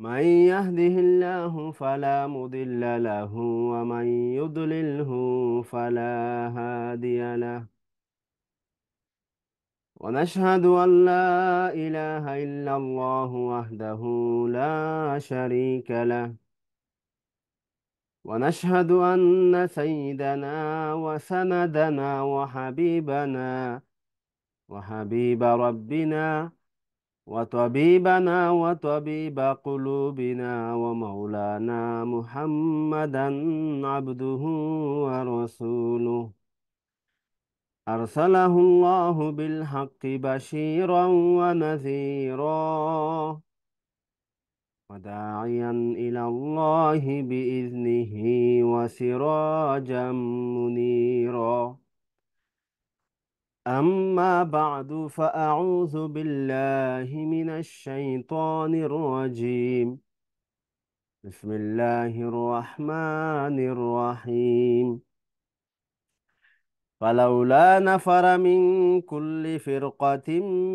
من يهده الله فلا مضل له ومن يضلله فلا هادي له ونشهد أن لا إله إلا الله وحده لا شريك له ونشهد أن سيدنا وسندنا وحبيبنا وحبيب ربنا وطبيبنا وطبيب قلوبنا ومولانا محمدا عبده ورسوله أرسله الله بالحق بشيرا ونذيرا وداعيا إلى الله بإذنه وسراجا منيرا أما بعد فأعوذ بالله من الشيطان الرجيم بسم الله الرحمن الرحيم فلولا نفر من كل فرقة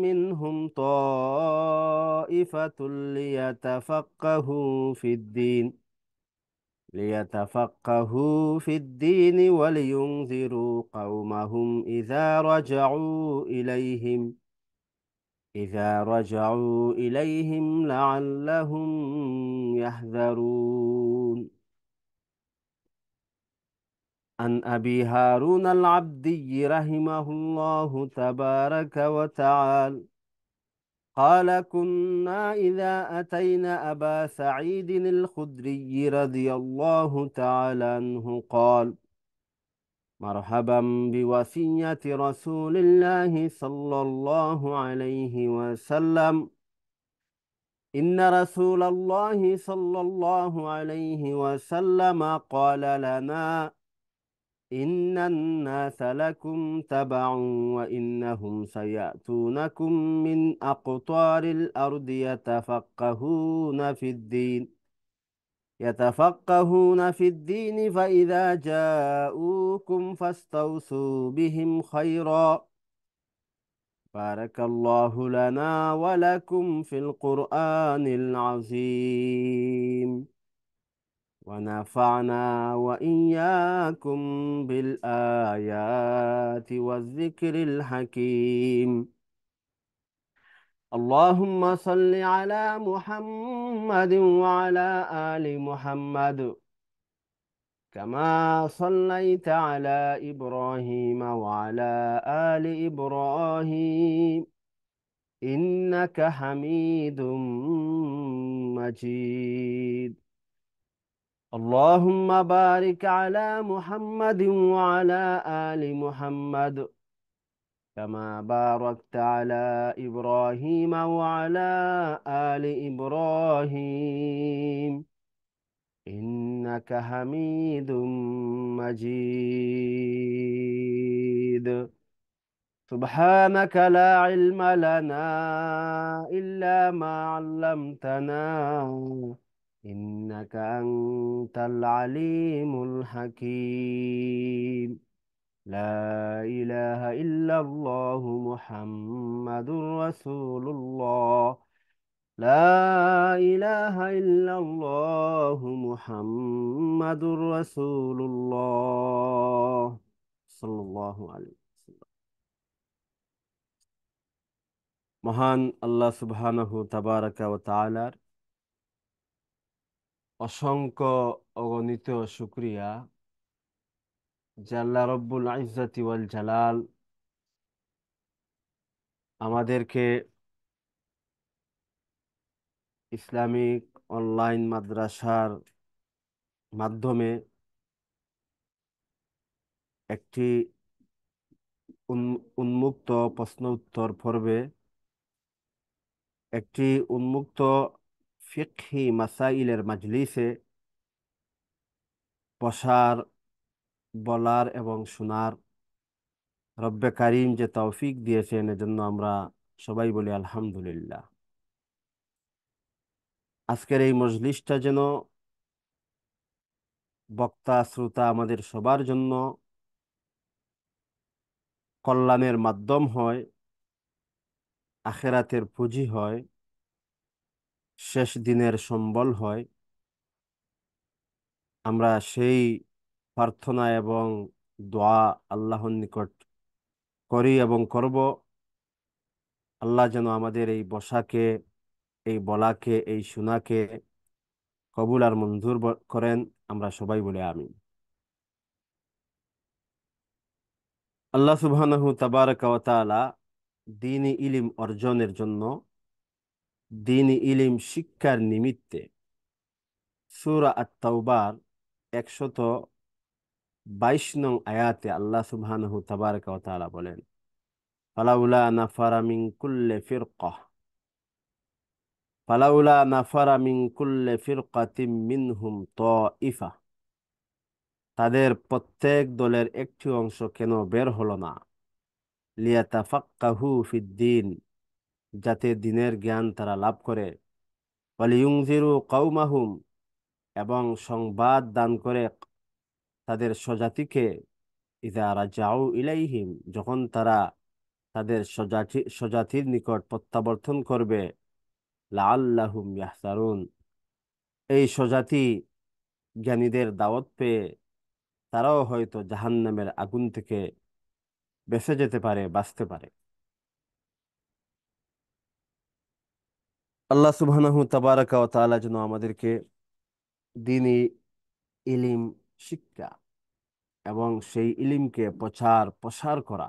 منهم طائفة ليتفقهوا في الدين ليتفقهوا في الدين ولينذروا قومهم إذا رجعوا إليهم إذا رجعوا إليهم لعلهم يحذرون عن أبي هارون العبدي رحمه الله تبارك وتعالى قال كنا إذا أتينا أبا سعيد الخدري رضي الله تعالى عنه قال مرحبا بوفية رسول الله صلى الله عليه وسلم إن رسول الله صلى الله عليه وسلم قال لنا إن الناس لكم تبع وإنهم سيأتونكم من أقطار الأرض يتفقهون في الدين يتفقهون في الدين فإذا جاءوكم فاستوصوا بهم خيرا بارك الله لنا ولكم في القرآن العظيم ونفعنا وإياكم بالآيات والذكر الحكيم اللهم صل على محمد وعلى آل محمد كما صليت على إبراهيم وعلى آل إبراهيم إنك حميد مجيد اللهم بارك على محمد وعلى آل محمد كما باركت على إبراهيم وعلى آل إبراهيم إنك حميد مجيد سبحانك لا علم لنا إلا ما علمتنا إنك أنت العليم الحكيم لا إله إلا الله محمد رسول الله لا إله إلا الله محمد رسول الله صلى الله عليه وسلم مهان الله سبحانه تبارك وتعالى অসংখ্য অগণিত শুক্রিয়া জাল্লা রব্বুল ইজাতি ওয়াল জালাল আমাদেরকে ইসলামিক অনলাইন মাদ্রাসার মাধ্যমে একটি উন্মুক্ত প্রশ্ন উত্তর পর্বে একটি উন্মুক্ত ফিকহি মাসাইলের মাজলিসে পশার বলার এবং শোনার রব্বে কারিম যে তৌফিক দিয়েছেন এজন্য আমরা সবাই বলি আলহামদুলিল্লাহ আজকের এই মজলিসটা যেন বক্তা শ্রোতা আমাদের সবার জন্য কল্যাণের মাধ্যম হয় আখেরাতের পুঁজি হয় শেষ দিনের সম্বল হয় আমরা সেই প্রার্থনা এবং দোয়া আল্লাহর নিকট করি এবং করব আল্লাহ যেন আমাদের এই বসাকে এই বলাকে এই সোনাকে কবুল আর মঞ্জুর করেন আমরা সবাই বলে আমি আল্লাহ সুবাহ তাবারকালা দিন ইলিম অর্জনের জন্য দিন ইলিম শিক্ষার নিমিত্তে সুরা আত্মাউবার একশত বাইশ নং আয়াতে আল্লাহ সুবাহ তাবার কথা বলেন ফালাউলা নাফারা মিং কুল্লে কহ ফালাউলা নাফারা মিং কুল্লে মিন হুম ত ইফা তাদের প্রত্যেক দলের একটি অংশ কেন বের হলো না লিয়াতাফাক্কাহু ফিদ্দিন যাতে দিনের জ্ঞান তারা লাভ করে অলিউংজিরু কৌমাহুম এবং সংবাদ দান করে তাদের স্বজাতিকে ইদা রাজাউ ইলাইহিম যখন তারা তাদের স্বজাতি স্বজাতির নিকট প্রত্যাবর্তন করবে লাল্লাহুম ইয়াহসারুন এই স্বজাতি জ্ঞানীদের দাওয়াত পেয়ে তারাও হয়তো জাহান্নামের আগুন থেকে বেঁচে যেতে পারে বাঁচতে পারে আল্লাহ সুবহানাহু তাবারাকা ওয়া তাআলা যেন আমাদেরকে দিনই ইলিম শিক্ষা এবং সেই ইলিমকে প্রচার প্রসার করা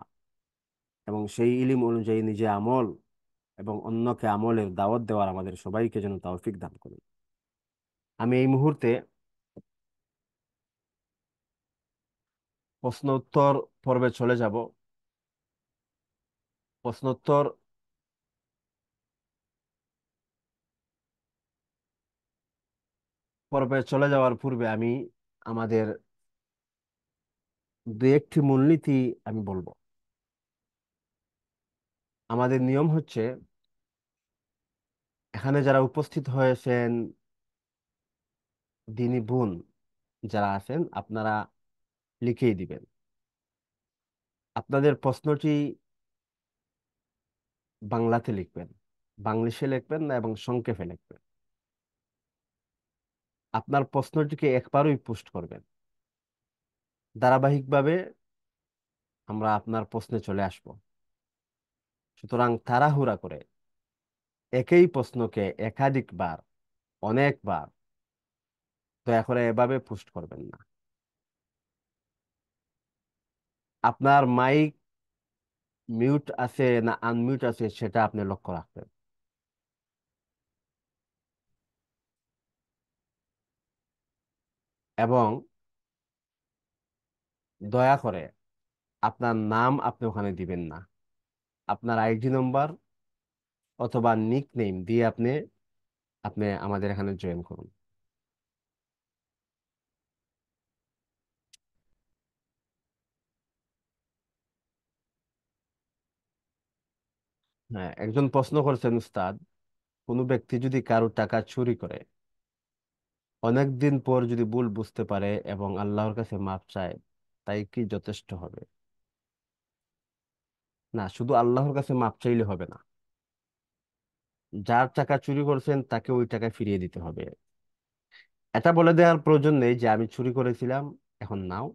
এবং সেই ইলিম অনুযায়ী নিজে আমল এবং অন্যকে আমলের দাওয়াত দেওয়ার আমাদের সবাইকে যেন তৌফিক দান করুন আমি এই মুহূর্তে প্রশ্ন উত্তর পর্বে চলে যাব প্রশ্নোত্তর পর্বে চলে যাওয়ার পূর্বে আমি আমাদের দু একটি মূলনীতি আমি বলবো আমাদের নিয়ম হচ্ছে এখানে যারা উপস্থিত হয়েছেন দিনী বোন যারা আছেন আপনারা লিখেই দিবেন আপনাদের প্রশ্নটি বাংলাতে লিখবেন বাংলিশে লিখবেন না এবং সংক্ষেপে লিখবেন আপনার প্রশ্নটিকে একবারই পোস্ট করবেন ধারাবাহিকভাবে আমরা আপনার প্রশ্নে চলে আসব সুতরাং তাড়াহুড়া করে একই প্রশ্নকে একাধিকবার অনেকবার দয়া করে এভাবে পোস্ট করবেন না আপনার মাইক মিউট আছে না আনমিউট আছে সেটা আপনি লক্ষ্য রাখবেন এবং দয়া করে আপনার নাম আপনি ওখানে দিবেন না আপনার আইডি নম্বর অথবা নিক নেম দিয়ে আপনি আপনি আমাদের এখানে জয়েন করুন হ্যাঁ একজন প্রশ্ন করছেন উস্তাদ কোনো ব্যক্তি যদি কারো টাকা চুরি করে অনেক দিন পর যদি ভুল বুঝতে পারে এবং আল্লাহর কাছে মাপ চায় তাই কি যথেষ্ট হবে না শুধু আল্লাহর কাছে মাপ চাইলে হবে না যার টাকা চুরি করছেন তাকে ওই টাকা ফিরিয়ে দিতে হবে এটা বলে দেওয়ার প্রয়োজন নেই যে আমি চুরি করেছিলাম এখন নাও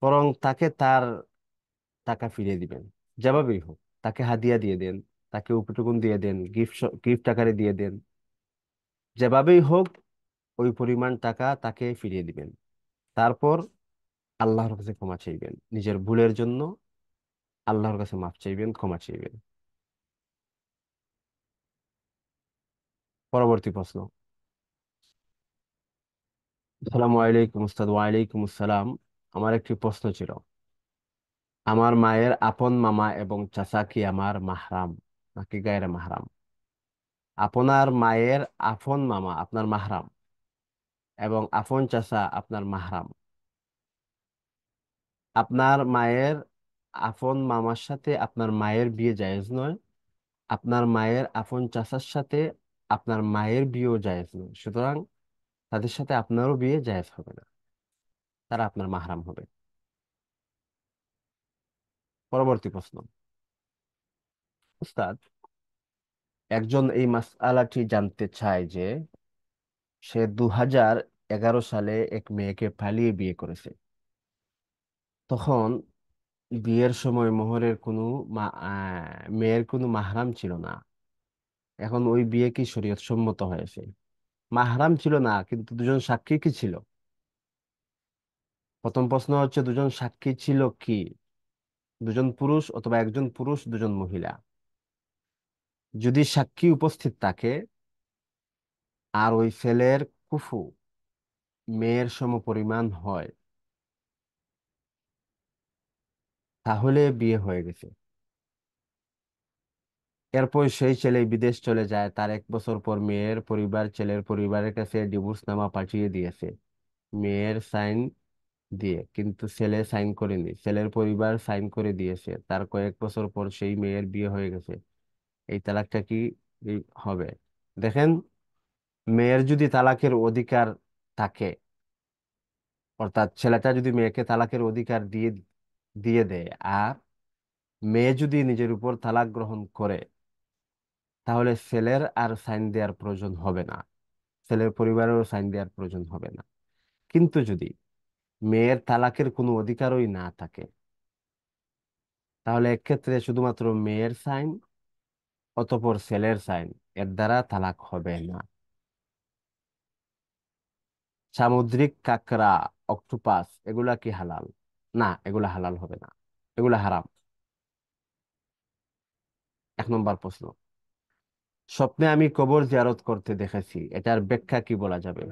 বরং তাকে তার টাকা ফিরিয়ে দিবেন যেভাবেই হোক তাকে হাদিয়া দিয়ে দেন তাকে উপটুকুন দিয়ে দেন গিফট গিফট আকারে দিয়ে দেন যেভাবেই হোক ওই পরিমাণ টাকা তাকে ফিরিয়ে দিবেন তারপর আল্লাহর কাছে ক্ষমা চাইবেন নিজের ভুলের জন্য আল্লাহর কাছে মাফ চাইবেন ক্ষমা চাইবেন পরবর্তী প্রশ্ন আসসালামু আলাইকুম উস্তাদ ওয়ালাইকুম আসসালাম আমার একটি প্রশ্ন ছিল আমার মায়ের আপন মামা এবং চাচা কি আমার মাহরাম নাকি গায়ের মাহরাম আপনার মায়ের আপন মামা আপনার মাহরাম এবং আফন চাষা আপনার মাহরাম আপনার মায়ের আফন মামার সাথে আপনার মায়ের বিয়ে জায়েজ নয় আপনার মায়ের আফন চাষার সাথে আপনার মায়ের বিয়েও জায়েজ নয় সুতরাং তাদের সাথে আপনারও বিয়ে জায়েজ হবে না তারা আপনার মাহরাম হবে পরবর্তী প্রশ্ন উস্তাদ একজন এই মাসআলাটি জানতে চায় যে সে দু হাজার এগারো সালে এক মেয়েকে পালিয়ে বিয়ে করেছে তখন বিয়ের সময় মোহরের কোনো মা মেয়ের কোনো মাহরাম ছিল না এখন ওই বিয়ে কি শরীয়ত সম্মত হয়েছে মাহরাম ছিল না কিন্তু দুজন সাক্ষী কি ছিল প্রথম প্রশ্ন হচ্ছে দুজন সাক্ষী ছিল কি দুজন পুরুষ অথবা একজন পুরুষ দুজন মহিলা যদি সাক্ষী উপস্থিত থাকে আর ওই ছেলের কুফু মেয়ের সমপরিমাণ হয় তাহলে বিয়ে হয়ে গেছে এরপর সেই ছেলে বিদেশ চলে যায় তার এক বছর পর মেয়ের পরিবার ছেলের পরিবারের কাছে ডিভোর্স নামা পাঠিয়ে দিয়েছে মেয়ের সাইন দিয়ে কিন্তু ছেলে সাইন করেনি ছেলের পরিবার সাইন করে দিয়েছে তার কয়েক বছর পর সেই মেয়ের বিয়ে হয়ে গেছে এই তালাকটা কি হবে দেখেন মেয়ের যদি তালাকের অধিকার থাকে অর্থাৎ ছেলেটা যদি মেয়েকে তালাকের অধিকার দিয়ে দিয়ে দেয় আর মেয়ে যদি নিজের উপর তালাক গ্রহণ করে তাহলে ছেলের আর সাইন দেওয়ার প্রয়োজন হবে না ছেলের পরিবারেরও সাইন দেওয়ার প্রয়োজন হবে না কিন্তু যদি মেয়ের তালাকের কোনো অধিকারই না থাকে তাহলে এক্ষেত্রে শুধুমাত্র মেয়ের সাইন অতপর ছেলের সাইন এর দ্বারা তালাক হবে না সামুদ্রিক কাঁকড়া অক্টোপাস এগুলা কি হালাল না এগুলা হালাল হবে না এগুলা হারাম এক নম্বর প্রশ্ন স্বপ্নে আমি কবর জিয়ারত করতে দেখেছি এটার ব্যাখ্যা কি বলা যাবে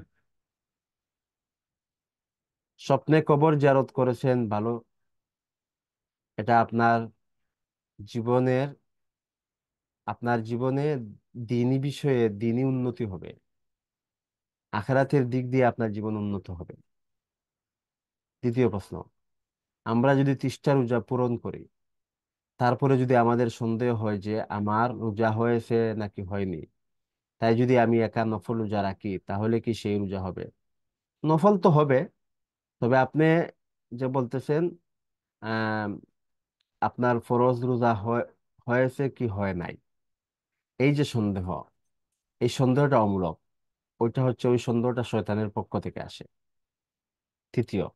স্বপ্নে কবর জিয়ারত করেছেন ভালো এটা আপনার জীবনের আপনার জীবনে দিনী বিষয়ে দিনী উন্নতি হবে আখেরাতের দিক দিয়ে আপনার জীবন উন্নত হবে দ্বিতীয় প্রশ্ন আমরা যদি তিষ্টা রোজা পূরণ করি তারপরে যদি আমাদের সন্দেহ হয় যে আমার রোজা হয়েছে নাকি হয়নি তাই যদি আমি একা নফল রোজা রাখি তাহলে কি সেই রোজা হবে নফল তো হবে তবে আপনি যে বলতেছেন আপনার ফরজ রোজা হয়েছে কি হয় নাই এই যে সন্দেহ এই সন্দেহটা অমূলক ওইটা হচ্ছে ওই সৌন্দর্যটা শয়তানের পক্ষ থেকে আসে তৃতীয়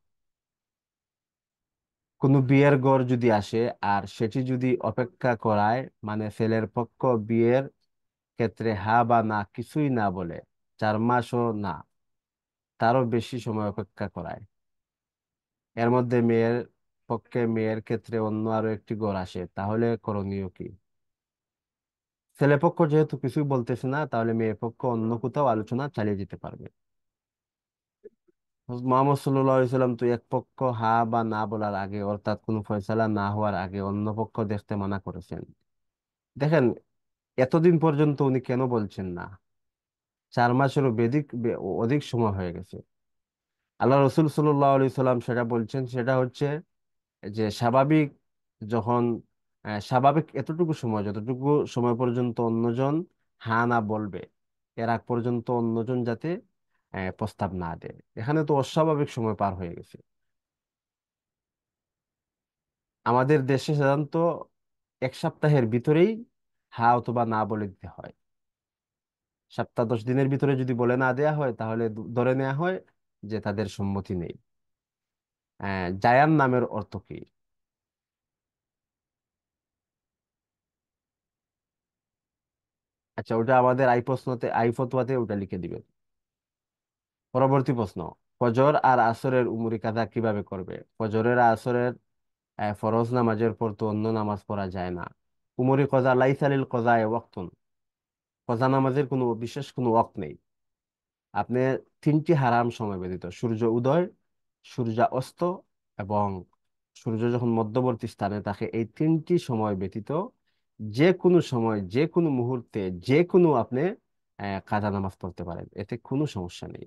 কোনো বিয়ের ঘর যদি আসে আর সেটি যদি অপেক্ষা করায় মানে ছেলের পক্ষ বিয়ের ক্ষেত্রে হা বা না কিছুই না বলে চার মাসও না তারও বেশি সময় অপেক্ষা করায় এর মধ্যে মেয়ের পক্ষে মেয়ের ক্ষেত্রে অন্য আরো একটি ঘর আসে তাহলে করণীয় কি ছেলে পক্ষ যেহেতু কিছুই বলতেছে না তাহলে মেয়ে পক্ষ অন্য কোথাও আলোচনা চালিয়ে যেতে পারবে মোহাম্মদ সাল্লাম তো এক পক্ষ হা বা না বলার আগে অর্থাৎ কোনো ফয়সালা না হওয়ার আগে অন্য পক্ষ দেখতে মানা করেছেন দেখেন এতদিন পর্যন্ত উনি কেন বলছেন না চার মাসেরও বেদিক অধিক সময় হয়ে গেছে আল্লাহ রসুল সাল্লাহ আলি সাল্লাম সেটা বলছেন সেটা হচ্ছে যে স্বাভাবিক যখন স্বাভাবিক এতটুকু সময় যতটুকু সময় পর্যন্ত অন্যজন হা না বলবে এর আগ পর্যন্ত অন্যজন যাতে প্রস্তাব না দেয় এখানে তো অস্বাভাবিক সময় পার হয়ে গেছে আমাদের দেশে সাধারণত এক সপ্তাহের ভিতরেই হা অথবা না বলে দিতে হয় সপ্তাহ দশ দিনের ভিতরে যদি বলে না দেয়া হয় তাহলে ধরে নেওয়া হয় যে তাদের সম্মতি নেই জায়ান নামের অর্থ কি আচ্ছা ওটা আমাদের আই প্রশ্নতে আই ফতোয়াতে ওটা লিখে দিবেন পরবর্তী প্রশ্ন ফজর আর আসরের উমরি কাদা কিভাবে করবে ফজরের আসরের ফরজ নামাজের পর তো অন্য নামাজ পড়া যায় না উমরি কজা লাইসালিল কজায় ওয়াক্তুন কজা নামাজের কোনো বিশেষ কোনো ওয়াক্ত নেই আপনি তিনটি হারাম সময় ব্যতীত সূর্য উদয় সূর্য অস্ত এবং সূর্য যখন মধ্যবর্তী স্থানে থাকে এই তিনটি সময় ব্যতীত যে কোনো সময় যে কোনো মুহূর্তে যে কোনো আপনি কাজা নামাজ পড়তে পারেন এতে কোনো সমস্যা নেই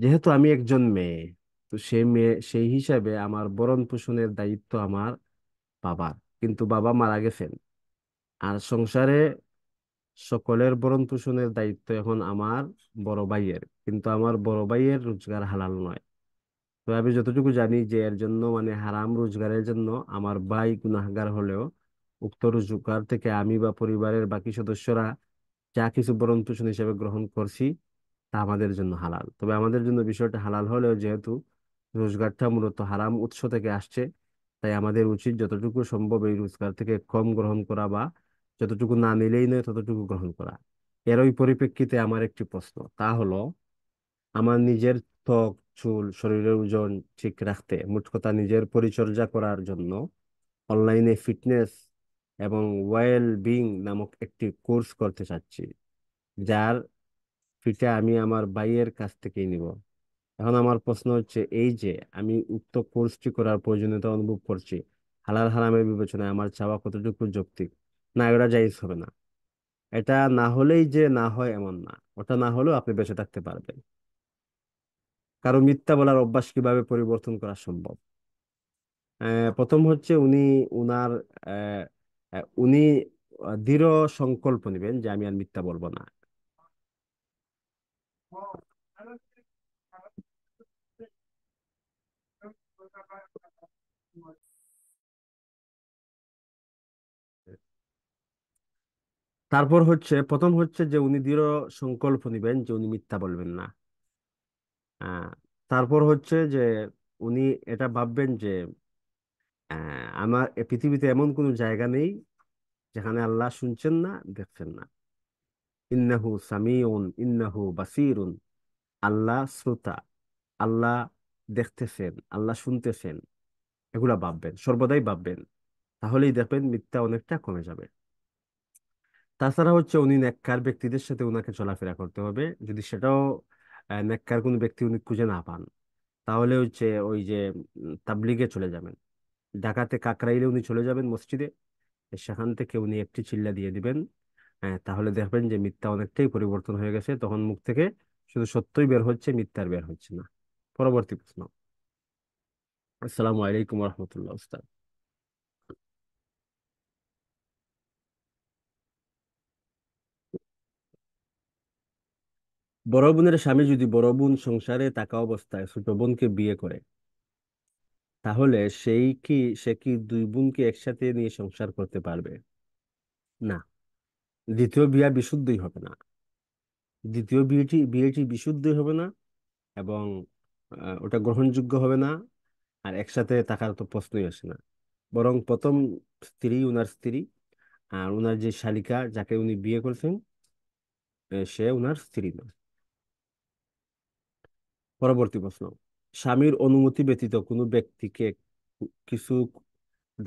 যেহেতু আমি একজন মেয়ে তো সেই মেয়ে সেই হিসাবে আমার ভরণ পোষণের দায়িত্ব আমার বাবার কিন্তু বাবা মারা গেছেন আর সংসারে সকলের ভরণ পোষণের দায়িত্ব এখন আমার বড় ভাইয়ের কিন্তু আমার বড় ভাইয়ের রোজগার হালাল নয় তো আমি যতটুকু জানি যে এর জন্য মানে হারাম রোজগারের জন্য আমার ভাই গুনাহগার হলেও উক্ত রোজগার থেকে আমি বা পরিবারের বাকি সদস্যরা যা কিছু বরণ পোষণ হিসেবে গ্রহণ করছি তা আমাদের জন্য হালাল তবে আমাদের জন্য বিষয়টা হালাল হলেও যেহেতু রোজগারটা মূলত হারাম উৎস থেকে আসছে তাই আমাদের উচিত যতটুকু সম্ভব এই রোজগার থেকে কম গ্রহণ করা বা যতটুকু না নিলেই নয় ততটুকু গ্রহণ করা এর ওই পরিপ্রেক্ষিতে আমার একটি প্রশ্ন তা হলো আমার নিজের ত্বক চুল শরীরের ওজন ঠিক রাখতে মোট কথা নিজের পরিচর্যা করার জন্য অনলাইনে ফিটনেস এবং ওয়েল বিং নামক একটি কোর্স করতে চাচ্ছি যার ফিটা আমি আমার ভাইয়ের কাছ থেকেই নিব এখন আমার প্রশ্ন হচ্ছে এই যে আমি উক্ত কোর্সটি করার প্রয়োজনীয়তা অনুভব করছি হালাল হারামের বিবেচনায় আমার চাওয়া কতটুকু যৌক্তিক না এটা জায়জ হবে না এটা না হলেই যে না হয় এমন না ওটা না হলেও আপনি বেঁচে থাকতে পারবেন কারো মিথ্যা বলার অভ্যাস কিভাবে পরিবর্তন করা সম্ভব প্রথম হচ্ছে উনি উনার উনি দৃঢ় সংকল্প নেবেন যে আমি আর মিথ্যা বলবো না তারপর হচ্ছে প্রথম হচ্ছে যে উনি দৃঢ় সংকল্প নিবেন যে উনি মিথ্যা বলবেন না তারপর হচ্ছে যে উনি এটা ভাববেন যে আহ, আমার এ পৃথিবীতে এমন কোনো জায়গা নেই যেখানে আল্লাহ শুনছেন না দেখছেন না ইন্নাহু সামিউন ইন্নাহু বাসিরুন আল্লাহ শ্রোতা আল্লাহ দেখতেছেন আল্লাহ শুনতেছেন এগুলা ভাববেন সর্বদাই ভাববেন তাহলেই দেখবেন মিথ্যা অনেকটা কমে যাবে তাছাড়া হচ্ছে উনি নেককার ব্যক্তিদের সাথে ওনাকে চলাফেরা করতে হবে যদি সেটাও নেককার কোনো ব্যক্তি উনি খুঁজে না পান তাহলে হচ্ছে ওই যে তাবলিগে চলে যাবেন ঢাকাতে কাকরাইলে উনি চলে যাবেন মসজিদে সেখান থেকে উনি একটি চিল্লা দিয়ে দিবেন হ্যাঁ, তাহলে দেখবেন যে মিথ্যা অনেকটাই পরিবর্তন হয়ে গেছে তখন মুখ থেকে শুধু সত্যই বের হচ্ছে মিথ্যার বের হচ্ছে না পরবর্তী প্রশ্ন আসসালামু আলাইকুম রহমতুল্লাহ উস্তাদ বড় বোনের স্বামী যদি বড় বোন সংসারে থাকা অবস্থায় ছোট বোনকে বিয়ে করে তাহলে সেই কি সে কি দুই বোনকে একসাথে নিয়ে সংসার করতে পারবে না দ্বিতীয় বিয়া বিশুদ্ধই হবে না দ্বিতীয় বিয়েটি বিয়েটি বিশুদ্ধই হবে না এবং ওটা গ্রহণযোগ্য হবে না আর একসাথে থাকার তো প্রশ্নই আসে না বরং প্রথম স্ত্রী ওনার স্ত্রী আর ওনার যে শালিকা যাকে উনি বিয়ে করছেন সে ওনার স্ত্রী নয় পরবর্তী প্রশ্ন স্বামীর অনুমতি ব্যতীত কোনো ব্যক্তিকে কিছু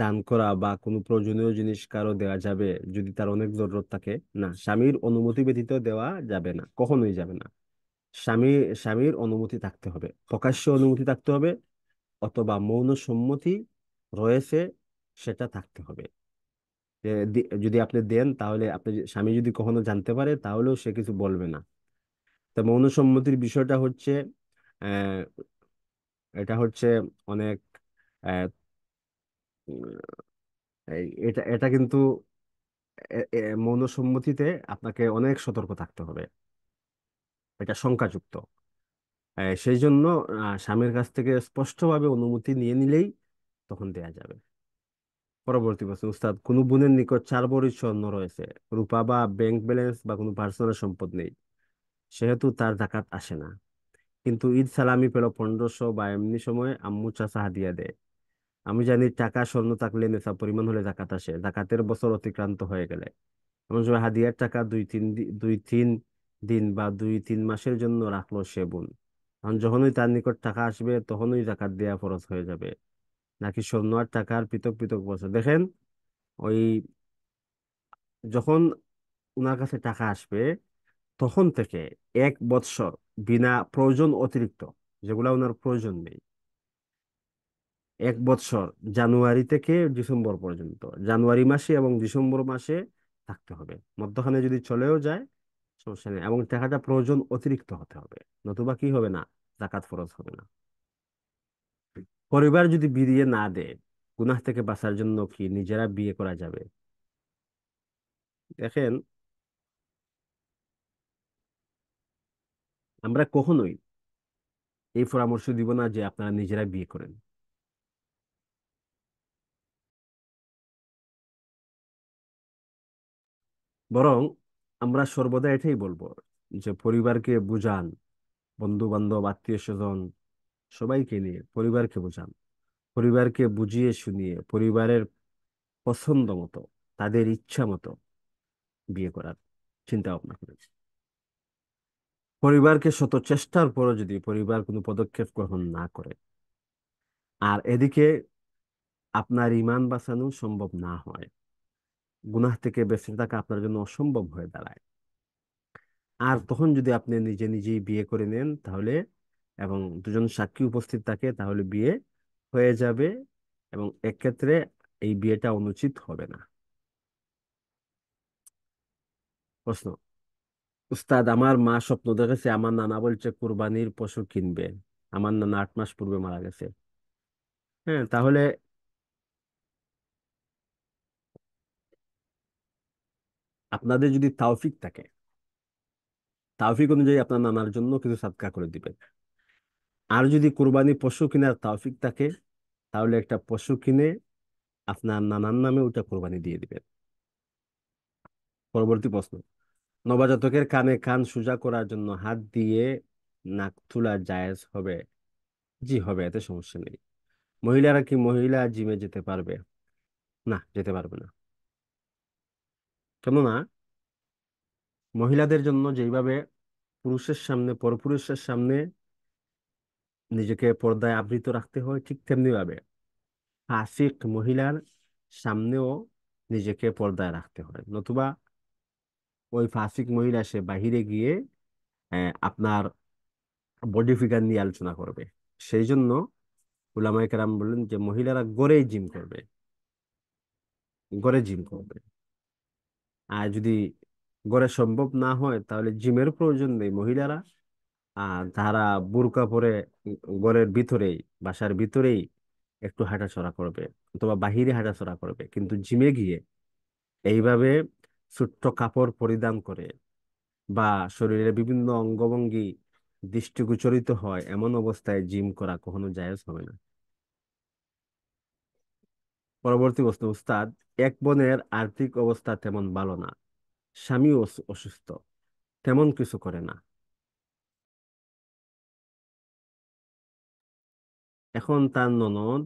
দান করা বা কোনো প্রয়োজনীয় জিনিস কারো দেওয়া যাবে যদি তার অনেক জরুরত থাকে না স্বামীর অনুমতি ব্যতীত দেওয়া যাবে না কখনোই যাবে না স্বামী স্বামীর অনুমতি থাকতে হবে প্রকাশ্য অনুমতি থাকতে হবে অথবা মৌন সম্মতি রয়েছে সেটা থাকতে হবে যদি আপনি দেন তাহলে আপনি স্বামী যদি কখনো জানতে পারে তাহলেও সে কিছু বলবে না তো মৌন সম্মতির বিষয়টা হচ্ছে এটা হচ্ছে অনেক এটা এটা কিন্তু মৌনসম্মতিতে আপনাকে অনেক সতর্ক থাকতে হবে এটা শঙ্কাযুক্ত সেই জন্য স্বামীর কাছ থেকে স্পষ্টভাবে অনুমতি নিয়ে নিলেই তখন দেয়া যাবে পরবর্তী প্রশ্ন উস্তাদ কোনো বোনের নিকট চার বড়ি স্বর্ণ রয়েছে রূপা বা ব্যাংক ব্যালেন্স বা কোনো পার্সোনাল সম্পদ নেই সেহেতু তার ডাকাত আসে না কিন্তু ঈদ সালামি পেল পনেরোশো বা এমনি সময় আম্মু চাচা হাদিয়া দেয় আমি জানি টাকা স্বর্ণ থাকলে নেশা পরিমাণ হলে জাকাত আসে জাকাতের বছর অতিক্রান্ত হয়ে গেলে এমন সময় হাদিয়ার টাকা দুই তিন দুই তিন দিন বা দুই তিন মাসের জন্য রাখলো সে বোন কারণ যখনই তার নিকট টাকা আসবে তখনই জাকাত দেয়া ফরজ হয়ে যাবে নাকি স্বর্ণ আর টাকার পৃথক পৃথক বছর দেখেন ওই যখন ওনার কাছে টাকা আসবে তখন থেকে এক বৎসর বিনা প্রয়োজন অতিরিক্ত যেগুলা ওনার প্রয়োজন নেই এক বৎসর জানুয়ারি থেকে ডিসেম্বর পর্যন্ত জানুয়ারি মাসে এবং ডিসেম্বর মাসে থাকতে হবে মধ্যখানে যদি চলেও যায় সমস্যা নেই এবং টাকাটা প্রয়োজন অতিরিক্ত হতে হবে নতুবা কি হবে না জাকাত ফরজ হবে না পরিবার যদি বিয়ে না দেয় গুনাহ থেকে বাঁচার জন্য কি নিজেরা বিয়ে করা যাবে দেখেন আমরা কখনোই এই পরামর্শ দিব না যে আপনারা নিজেরা বিয়ে করেন বরং আমরা সর্বদা এটাই বলবো যে পরিবারকে বুঝান বন্ধু বান্ধব আত্মীয় স্বজন সবাইকে নিয়ে পরিবারকে বুঝান পরিবারকে বুঝিয়ে শুনিয়ে পরিবারের পছন্দ মতো তাদের ইচ্ছা মতো বিয়ে করার চিন্তা ভাবনা করেছি পরিবারকে শত চেষ্টার পরও যদি পরিবার কোনো পদক্ষেপ গ্রহণ না করে আর এদিকে আপনার ইমান বাঁচানো সম্ভব না হয় গুনাহ থেকে বেঁচে থাকা আপনার জন্য অসম্ভব হয়ে দাঁড়ায় আর তখন যদি আপনি নিজে নিজেই বিয়ে করে নেন তাহলে এবং দুজন সাক্ষী উপস্থিত থাকে তাহলে বিয়ে হয়ে যাবে এবং এক্ষেত্রে এই বিয়েটা অনুচিত হবে না প্রশ্ন উস্তাদ আমার মা স্বপ্ন দেখেছে আমার নানা বলছে কুরবানির পশু কিনবে আমার নানা আট মাস পূর্বে মারা গেছে হ্যাঁ তাহলে আপনাদের যদি তাওফিক থাকে তাওফিক অনুযায়ী আপনার নানার জন্য কিছু সাদকা করে দিবেন আর যদি কোরবানি পশু কেনার তাওফিক থাকে তাহলে একটা পশু কিনে আপনার নানার নামে ওটা কোরবানি দিয়ে দিবেন পরবর্তী প্রশ্ন নবজাতকের কানে কান সুজা করার জন্য হাত দিয়ে নাক তোলা জায়েজ হবে জি হবে এতে সমস্যা নেই মহিলারা কি মহিলা জিমে যেতে পারবে না যেতে পারবে না কেননা মহিলাদের জন্য যেইভাবে পুরুষের সামনে পরপুরুষের সামনে নিজেকে পর্দায় আবৃত রাখতে হয় ঠিক তেমনিভাবে ফাসিক মহিলার সামনেও নিজেকে পর্দায় রাখতে হয় নতুবা ওই ফাসিক মহিলা সে বাহিরে গিয়ে আপনার বডি ফিগার নিয়ে আলোচনা করবে সেই জন্য উলামায় কেরাম বললেন যে মহিলারা গড়েই জিম করবে গড়ে জিম করবে আর যদি গড়ে সম্ভব না হয় তাহলে জিমের প্রয়োজন নেই মহিলারা আর তারা বুরকা পরে গড়ের ভিতরেই বাসার ভিতরেই একটু হাঁটাচড়া করবে অথবা বাহিরে হাঁটাচড়া করবে কিন্তু জিমে গিয়ে এইভাবে ছোট্ট কাপড় পরিধান করে বা শরীরের বিভিন্ন অঙ্গভঙ্গি দৃষ্টিগোচরিত হয় এমন অবস্থায় জিম করা কখনো জায়েজ হবে না পরবর্তী প্রশ্ন উস্তাদ এক বোনের আর্থিক অবস্থা তেমন ভালো না স্বামী অসুস্থ তেমন কিছু করে না এখন তার ননদ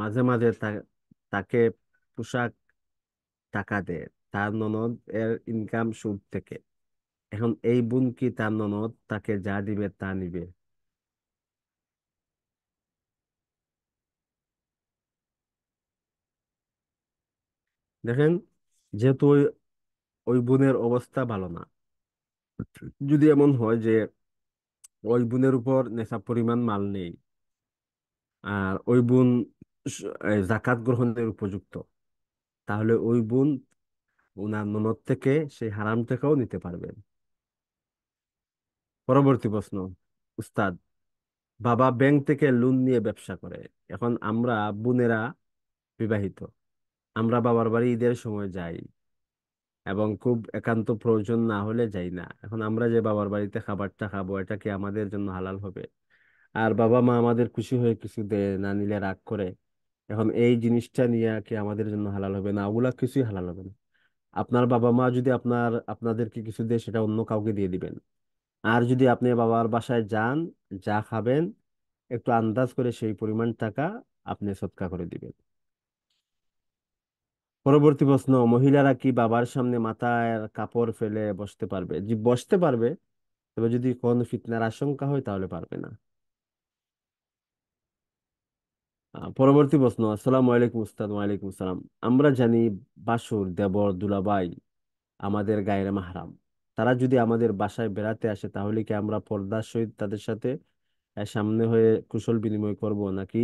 মাঝে মাঝে তাকে পোশাক টাকা দেয় তার ননদ এর ইনকাম সুদ থেকে এখন এই বোন কি তার ননদ তাকে যা দিবে তা নিবে দেখেন যেহেতু ওই ওই বোনের অবস্থা ভালো না যদি এমন হয় যে ওই বোনের উপর নেশা পরিমাণ মাল নেই আর ওই বোন জাকাত গ্রহণের উপযুক্ত তাহলে ওই বোন উনার ননদ থেকে সেই হারাম টাকাও নিতে পারবেন পরবর্তী প্রশ্ন উস্তাদ বাবা ব্যাংক থেকে লোন নিয়ে ব্যবসা করে এখন আমরা বোনেরা বিবাহিত আমরা বাবার বাড়ি ঈদের সময় যাই এবং খুব একান্ত প্রয়োজন না হলে যাই না এখন আমরা যে বাবার বাড়িতে খাবারটা খাবো এটা কি আমাদের জন্য হালাল হবে আর বাবা মা আমাদের খুশি হয়ে কিছু দেয় না নিলে রাগ করে এখন এই জিনিসটা নিয়ে কি আমাদের জন্য হালাল হবে না ওগুলা কিছুই হালাল হবে না আপনার বাবা মা যদি আপনার আপনাদেরকে কিছু দেয় সেটা অন্য কাউকে দিয়ে দিবেন আর যদি আপনি বাবার বাসায় যান যা খাবেন একটু আন্দাজ করে সেই পরিমাণ টাকা আপনি সৎকা করে দিবেন পরবর্তী প্রশ্ন মহিলারা কি বাবার সামনে মাথায় কাপড় ফেলে বসতে পারবে যে বসতে পারবে তবে যদি কোন ফিতনার আশঙ্কা হয় তাহলে পারবে না পরবর্তী প্রশ্ন আসসালাম আলাইকুম উস্তাদ ওয়ালাইকুম আসসালাম আমরা জানি বাসুর দেবর দুলাবাই আমাদের গায়ের মাহারাম তারা যদি আমাদের বাসায় বেড়াতে আসে তাহলে কি আমরা পর্দার সহিত তাদের সাথে সামনে হয়ে কুশল বিনিময় করব নাকি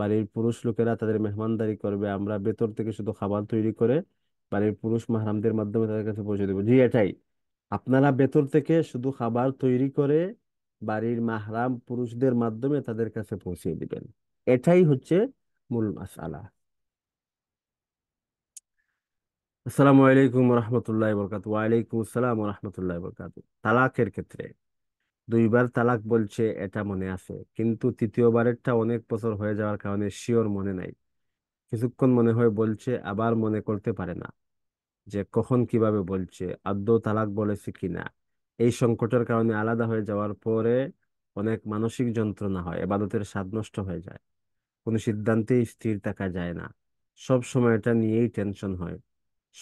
বাড়ির পুরুষ লোকেরা তাদের মেহমানদারি করবে আমরা ভেতর থেকে শুধু খাবার তৈরি করে বাড়ির পুরুষ মাহরামদের মাধ্যমে তাদের কাছে পৌঁছে দেবো জি এটাই আপনারা ভেতর থেকে শুধু খাবার তৈরি করে বাড়ির মাহারাম পুরুষদের মাধ্যমে তাদের কাছে পৌঁছিয়ে দিবেন এটাই হচ্ছে মূল মাসালা আসসালামু আলাইকুম রহমতুল্লাহ বরকাত ওয়ালাইকুম আসসালাম রহমতুল্লাহ বরকাত তালাকের ক্ষেত্রে দুইবার তালাক বলছে এটা মনে আছে কিন্তু তৃতীয়বারেরটা অনেক বছর হয়ে যাওয়ার কারণে শিওর মনে নাই কিছুক্ষণ মনে হয় বলছে আবার মনে করতে পারে না যে কখন কিভাবে বলছে আদৌ তালাক বলেছে কি না এই সংকটের কারণে আলাদা হয়ে যাওয়ার পরে অনেক মানসিক যন্ত্রণা হয় এবাদতের স্বাদ নষ্ট হয়ে যায় কোনো সিদ্ধান্তেই স্থির থাকা যায় না সব সময় এটা নিয়েই টেনশন হয়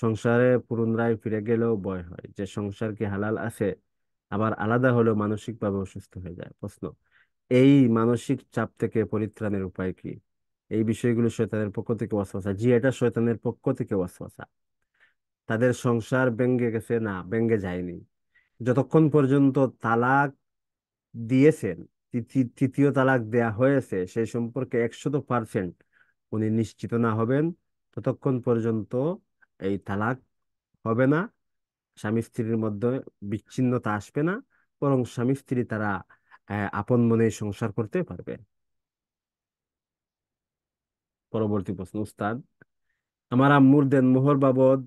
সংসারে পুনরায় ফিরে গেলেও ভয় হয় যে সংসার কি হালাল আছে আবার আলাদা হলেও মানসিকভাবে অসুস্থ হয়ে যায় প্রশ্ন এই মানসিক চাপ থেকে পরিত্রাণের উপায় কি এই বিষয়গুলো শৈতানের পক্ষ থেকে ওয়াসওয়াসা জি এটা শৈতানের পক্ষ থেকে ওয়াসওয়াসা তাদের সংসার ব্যঙ্গে গেছে না ব্যঙ্গে যায়নি যতক্ষণ পর্যন্ত তালাক দিয়েছেন তৃতীয় তালাক দেয়া হয়েছে সে সম্পর্কে একশত পার্সেন্ট উনি নিশ্চিত না হবেন ততক্ষণ পর্যন্ত এই তালাক হবে না স্বামী স্ত্রীর মধ্যে বিচ্ছিন্নতা আসবে না বরং স্বামী স্ত্রী তারা আপন মনে সংসার করতে পারবে পরবর্তী প্রশ্ন উস্তাদ আমার আম্মুর দেন মোহর বাবদ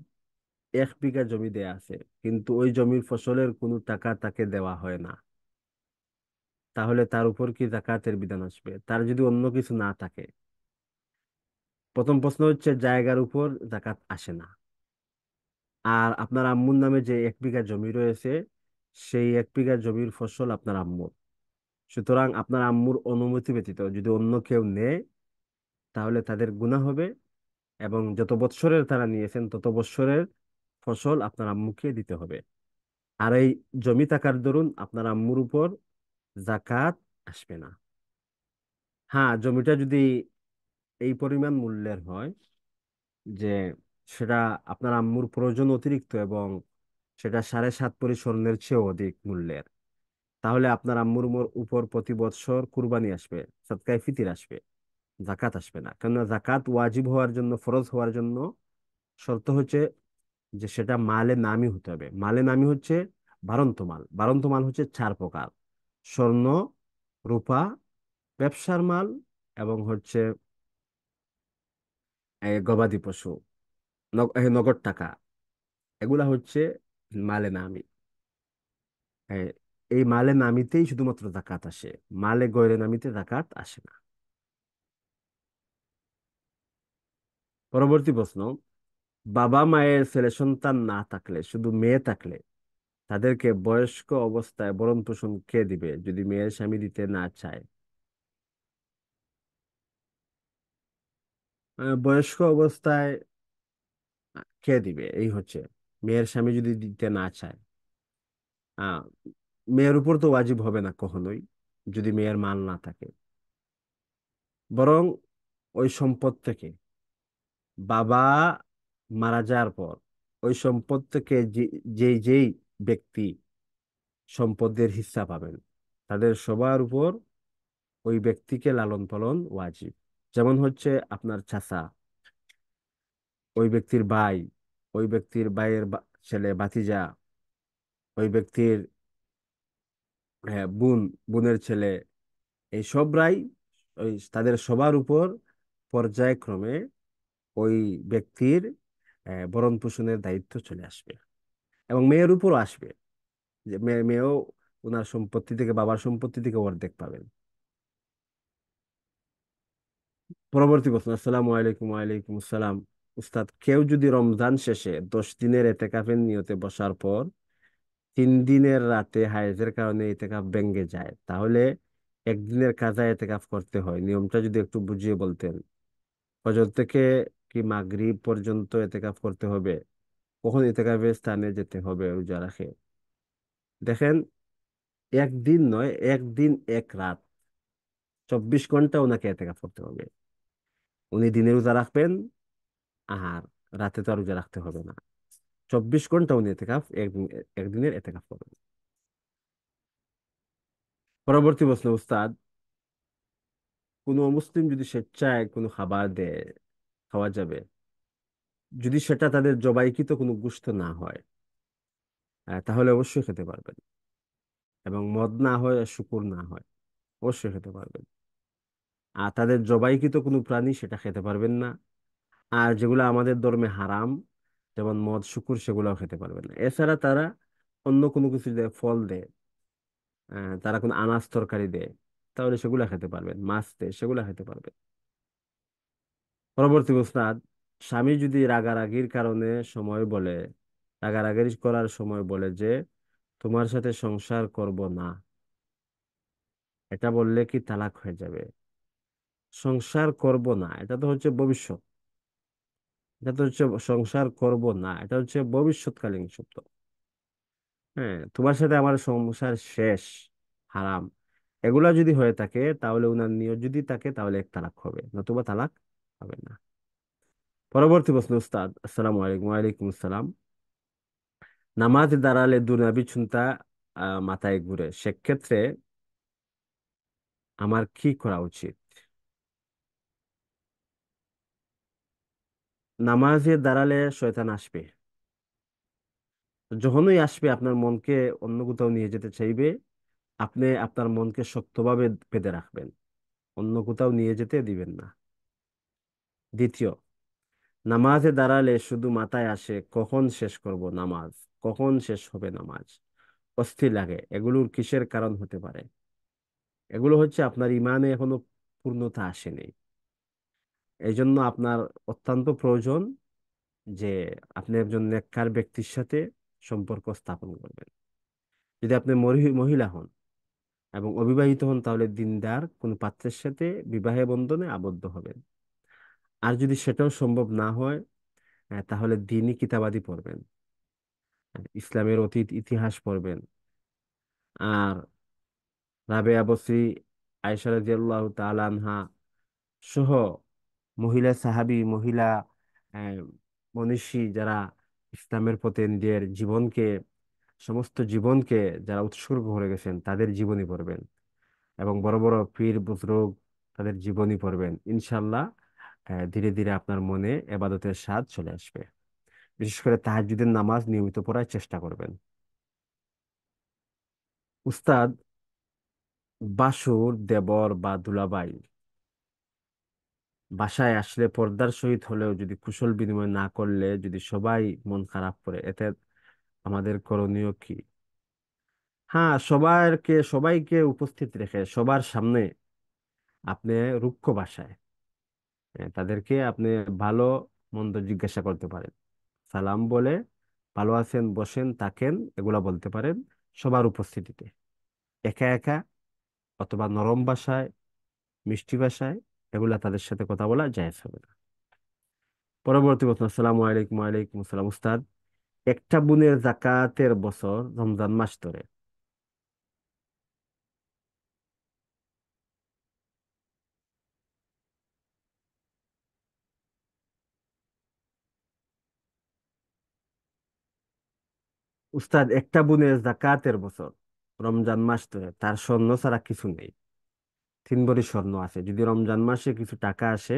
এক বিঘা জমি দেয়া আছে কিন্তু ওই জমির ফসলের কোনো টাকা তাকে দেওয়া হয় না তাহলে তার উপর কি জাকাতের বিধান আসবে তার যদি অন্য কিছু না থাকে প্রথম প্রশ্ন হচ্ছে জায়গার উপর জাকাত আসে না আর আপনার আম্মুর নামে যে এক বিঘা জমি রয়েছে সেই এক বিঘা জমির ফসল আপনার আম্মুর সুতরাং আপনার আম্মুর অনুমতি ব্যতীত যদি অন্য কেউ নেয় তাহলে তাদের গুণা হবে এবং যত বৎসরের তারা নিয়েছেন তত বৎসরের ফসল আপনার আম্মুকে দিতে হবে আর এই জমি থাকার দরুন আপনার আম্মুর উপর জাকাত আসবে না হ্যাঁ জমিটা যদি এই পরিমাণ মূল্যের হয় যে সেটা আপনার আম্মুর প্রয়োজন অতিরিক্ত এবং সেটা সাড়ে সাত পরি স্বর্ণের চেয়েও অধিক মূল্যের তাহলে আপনার আম্মুর উপর প্রতি বৎসর কুরবানি আসবে সৎকায় ফিতির আসবে জাকাত আসবে না কেননা জাকাত ওয়াজিব হওয়ার জন্য ফরজ হওয়ার জন্য শর্ত হচ্ছে যে সেটা মালে নামি হতে হবে মালে নামি হচ্ছে বারন্ত মাল বারন্ত মাল হচ্ছে চার প্রকার স্বর্ণ রূপা ব্যবসার মাল এবং হচ্ছে গবাদি পশু নগদ টাকা এগুলা হচ্ছে মালে নামি এই মালে নামিতেই শুধুমাত্র জাকাত আসে মালে গয়রে নামিতে জাকাত আসে না পরবর্তী প্রশ্ন বাবা মায়ের ছেলে সন্তান না থাকলে শুধু মেয়ে থাকলে তাদেরকে বয়স্ক অবস্থায় ভরণ পোষণ কে দিবে যদি মেয়ের স্বামী দিতে না চায় বয়স্ক অবস্থায় কে দিবে এই হচ্ছে মেয়ের স্বামী যদি দিতে না চায় আহ মেয়ের উপর তো ওয়াজিব হবে না কখনোই যদি মেয়ের মাল না থাকে বরং ওই সম্পদ থেকে বাবা মারা যাওয়ার পর ওই সম্পদ থেকে যেই যেই ব্যক্তি সম্পদের হিস্সা পাবেন তাদের সবার উপর ওই ব্যক্তিকে লালন পালন ওয়াজিব যেমন হচ্ছে আপনার চাচা ওই ব্যক্তির ভাই ওই ব্যক্তির ভাইয়ের ছেলে বাতিজা ওই ব্যক্তির হ্যাঁ, বোন বোনের ছেলে এই সবরাই ওই তাদের সবার উপর পর্যায়ক্রমে ওই ব্যক্তির হ্যাঁ, ভরণ পোষণের দায়িত্ব চলে আসবে এবং মেয়ের উপরও আসবে যে মেয়ে মেয়েও ওনার সম্পত্তি থেকে বাবার সম্পত্তি থেকে দেখ পাবেন পরবর্তী প্রশ্ন আসসালাম আলাইকুম ওয়ালাইকুম আসসালাম উস্তাদ কেউ যদি রমজান শেষে দশ দিনের এতেকাফের নিয়তে বসার পর তিন দিনের রাতে হায়েজের কারণে এতেকাফ ভেঙ্গে যায় তাহলে একদিনের কাজা এতেকাফ করতে হয় নিয়মটা যদি একটু বুঝিয়ে বলতেন ফজর থেকে কি মাগরিব পর্যন্ত এতেকাফ করতে হবে কখন ইতিকাফের স্থানে যেতে হবে রোজা রাখে দেখেন একদিন নয় একদিন এক রাত চব্বিশ ঘন্টা ওনাকে এতেকাফ করতে হবে উনি দিনে রোজা রাখবেন আর রাতে তো আর রোজা রাখতে হবে না চব্বিশ ঘন্টা উনি এতেকাফ একদিন একদিনের এতেকাফ করবেন পরবর্তী প্রশ্ন উস্তাদ কোনো মুসলিম যদি স্বেচ্ছায় কোনো খাবার দেয় খাওয়া যাবে যদি সেটা তাদের জবাইকৃত কোনো গুস্ত না হয় তাহলে অবশ্যই খেতে পারবেন এবং মদ না হয় আর শুকুর না হয় অবশ্যই খেতে পারবেন আর তাদের জবাইকৃত কোনো প্রাণী সেটা খেতে পারবেন না আর যেগুলো আমাদের ধর্মে হারাম যেমন মদ শুকুর সেগুলোও খেতে পারবেন না এছাড়া তারা অন্য কোনো কিছু দেয় ফল দেয় তারা কোনো আনাজ তরকারি দেয় তাহলে সেগুলো খেতে পারবেন মাছ দেয় সেগুলো খেতে পারবেন পরবর্তী প্রশ্ন স্বামী যদি রাগারাগির কারণে সময় বলে রাগারাগির করার সময় বলে যে তোমার সাথে সংসার করব না এটা বললে কি তালাক হয়ে যাবে সংসার করব না এটা তো হচ্ছে ভবিষ্যৎ এটা তো হচ্ছে সংসার করব না এটা হচ্ছে ভবিষ্যৎকালীন শব্দ হ্যাঁ তোমার সাথে আমার সংসার শেষ হারাম এগুলা যদি হয়ে থাকে তাহলে উনার নিয়োগ যদি থাকে তাহলে এক তালাক হবে নতুবা তালাক হবে না পরবর্তী প্রশ্ন উস্তাদ আসসালাম আলাইকুম ওয়ালাইকুম আসসালাম নামাজ দাঁড়ালে দুর্নাবি চিন্তা মাথায় ঘুরে সেক্ষেত্রে আমার কি করা উচিত নামাজে দাঁড়ালে শয়তান আসবে যখনই আসবে আপনার মনকে অন্য কোথাও নিয়ে যেতে চাইবে আপনি আপনার মনকে শক্তভাবে পেতে রাখবেন অন্য কোথাও নিয়ে যেতে দিবেন না দ্বিতীয় নামাজে দাঁড়ালে শুধু মাথায় আসে কখন শেষ করব নামাজ কখন শেষ হবে নামাজ অস্থির লাগে এগুলোর কিসের কারণ হতে পারে এগুলো হচ্ছে আপনার ইমানে এখনো পূর্ণতা আসেনি এই জন্য আপনার অত্যন্ত প্রয়োজন যে আপনি একজন নেককার ব্যক্তির সাথে সম্পর্ক স্থাপন করবেন যদি আপনি মহিলা হন এবং অবিবাহিত হন তাহলে দিনদার কোনো পাত্রের সাথে বিবাহে বন্ধনে আবদ্ধ হবেন আর যদি সেটাও সম্ভব না হয় তাহলে দিনই কিতাবাদি পড়বেন ইসলামের অতীত ইতিহাস পড়বেন আর রাবেয়া বসরি আয়সা রাজিয়াল্লাহ আনহা সহ মহিলা সাহাবি মহিলা মনীষী যারা ইসলামের পথে নিজের জীবনকে সমস্ত জীবনকে যারা উৎসর্গ করে গেছেন তাদের জীবনী পড়বেন এবং বড় বড় পীর বুজরুগ তাদের জীবনী পড়বেন ইনশাল্লাহ ধীরে ধীরে আপনার মনে এবাদতের স্বাদ চলে আসবে বিশেষ করে তাহাজ্জুদের নামাজ নিয়মিত পড়ার চেষ্টা করবেন উস্তাদ বাসুর দেবর বা দুলাবাই বাসায় আসলে পর্দার সহিত হলেও যদি কুশল বিনিময় না করলে যদি সবাই মন খারাপ করে এতে আমাদের করণীয় কি হ্যাঁ সবাইকে সবাইকে উপস্থিত রেখে সবার সামনে আপনি রুক্ষ বাসায় হ্যাঁ, তাদেরকে আপনি ভালো মন্দ জিজ্ঞাসা করতে পারেন সালাম বলে ভালো আছেন বসেন থাকেন এগুলা বলতে পারেন সবার উপস্থিতিতে একা একা অথবা নরম ভাষায় মিষ্টি ভাষায় এগুলা তাদের সাথে কথা বলা জায়েজ হবে না পরবর্তী প্রশ্ন আসসালাম আলাইকুম ওয়ালাইকুম আসসালাম উস্তাদ একটা বোনের জাকাতের বছর রমজান মাস ধরে উস্তাদ একটা বোনের জাকাতের বছর রমজান মাস তো তার স্বর্ণ ছাড়া কিছু নেই তিন ভরি স্বর্ণ আছে যদি রমজান মাসে কিছু টাকা আসে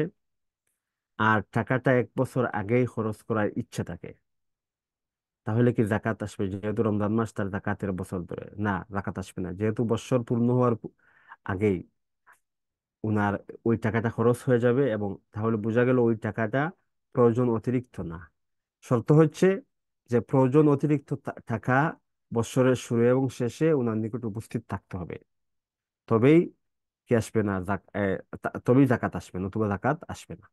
আর টাকাটা এক বছর আগেই খরচ করার ইচ্ছা থাকে তাহলে কি জাকাত আসবে যেহেতু রমজান মাস তার জাকাতের বছর ধরে না জাকাত আসবে না যেহেতু বছর পূর্ণ হওয়ার আগেই উনার ওই টাকাটা খরচ হয়ে যাবে এবং তাহলে বোঝা গেল ওই টাকাটা প্রয়োজন অতিরিক্ত না শর্ত হচ্ছে যে প্রয়োজন অতিরিক্ত টাকা বৎসরের শুরু এবং শেষে ওনার নিকট উপস্থিত থাকতে হবে তবেই কি আসবে না তবেই জাকাত আসবে নতুবা জাকাত আসবে না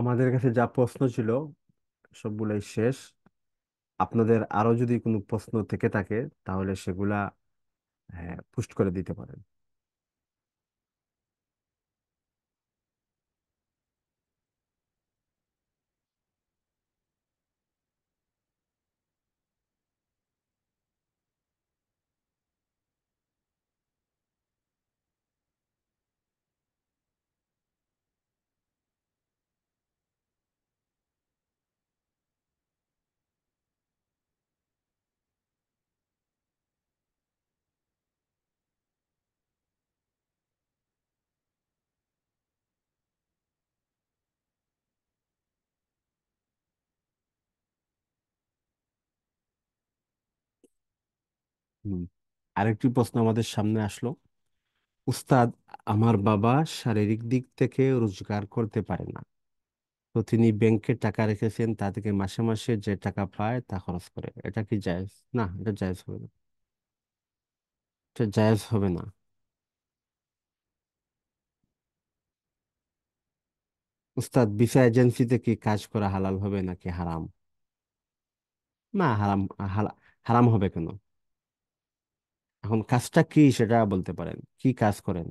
আমাদের কাছে যা প্রশ্ন ছিল সবগুলাই শেষ আপনাদের আরো যদি কোনো প্রশ্ন থেকে থাকে তাহলে সেগুলা হ্যাঁ পোস্ট করে দিতে পারেন আরেকটি প্রশ্ন আমাদের সামনে আসলো উস্তাদ আমার বাবা শারীরিক দিক থেকে রোজগার করতে পারে না তো তিনি ব্যাংকে টাকা রেখেছেন তা থেকে মাসে মাসে যে টাকা পায় তা খরচ করে এটা কি জায়েজ না এটা জায়েজ হবে না এটা জায়েজ হবে না উস্তাদ ভিসা এজেন্সিতে কি কাজ করা হালাল হবে নাকি হারাম না হারাম হারাম হবে কেন এখন কাজটা কি সেটা বলতে পারেন কি কাজ করেন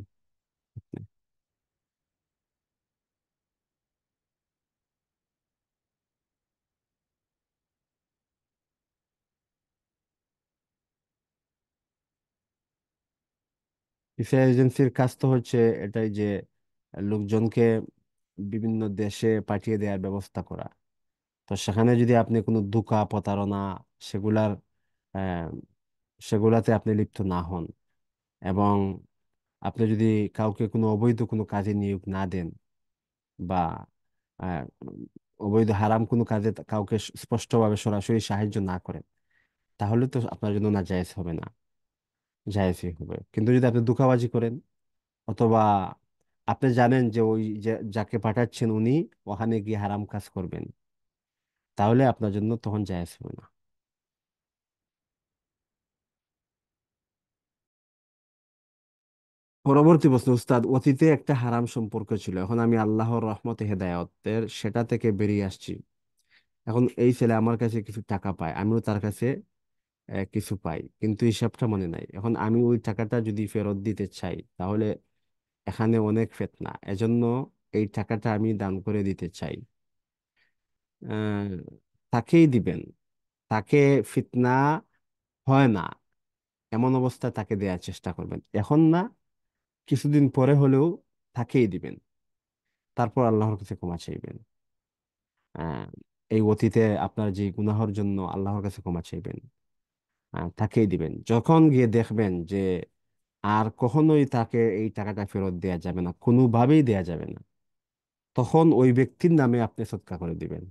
এজেন্সির কাজ তো হচ্ছে এটাই যে লোকজনকে বিভিন্ন দেশে পাঠিয়ে দেওয়ার ব্যবস্থা করা তো সেখানে যদি আপনি কোনো দুকা প্রতারণা সেগুলার সেগুলাতে আপনি লিপ্ত না হন এবং আপনি যদি কাউকে কোনো অবৈধ কোনো কাজে নিয়োগ না দেন বা অবৈধ হারাম কোনো কাজে কাউকে স্পষ্টভাবে সরাসরি সাহায্য না করেন তাহলে তো আপনার জন্য না জায়েজ হবে না জায়েজই হবে কিন্তু যদি আপনি ধোঁকাবাজি করেন অথবা আপনি জানেন যে ওই যাকে পাঠাচ্ছেন উনি ওখানে গিয়ে হারাম কাজ করবেন তাহলে আপনার জন্য তখন জায়েজ হবে না পরবর্তী প্রশ্ন উস্তাদ অতীতে একটা হারাম সম্পর্ক ছিল এখন আমি আল্লাহর রহমতে হেদায়তের সেটা থেকে বেরিয়ে আসছি এখন এই ছেলে আমার কাছে কিছু টাকা পায় আমিও তার কাছে কিছু পাই কিন্তু হিসাবটা মনে নাই এখন আমি ওই টাকাটা যদি ফেরত দিতে চাই তাহলে এখানে অনেক ফেতনা এজন্য এই টাকাটা আমি দান করে দিতে চাই তাকেই দিবেন তাকে ফিতনা হয় না এমন অবস্থা তাকে দেওয়ার চেষ্টা করবেন এখন না কিছুদিন পরে হলেও থাকেই দিবেন তারপর আল্লাহর কাছে ক্ষমা চাইবেন এই অতীতে আপনার যে গুনাহর জন্য আল্লাহর কাছে ক্ষমা চাইবেন তাকেই দিবেন যখন গিয়ে দেখবেন যে আর কখনোই তাকে এই টাকাটা ফেরত দেয়া যাবে না কোনোভাবেই দেয়া যাবে না তখন ওই ব্যক্তির নামে আপনি সৎকা করে দিবেন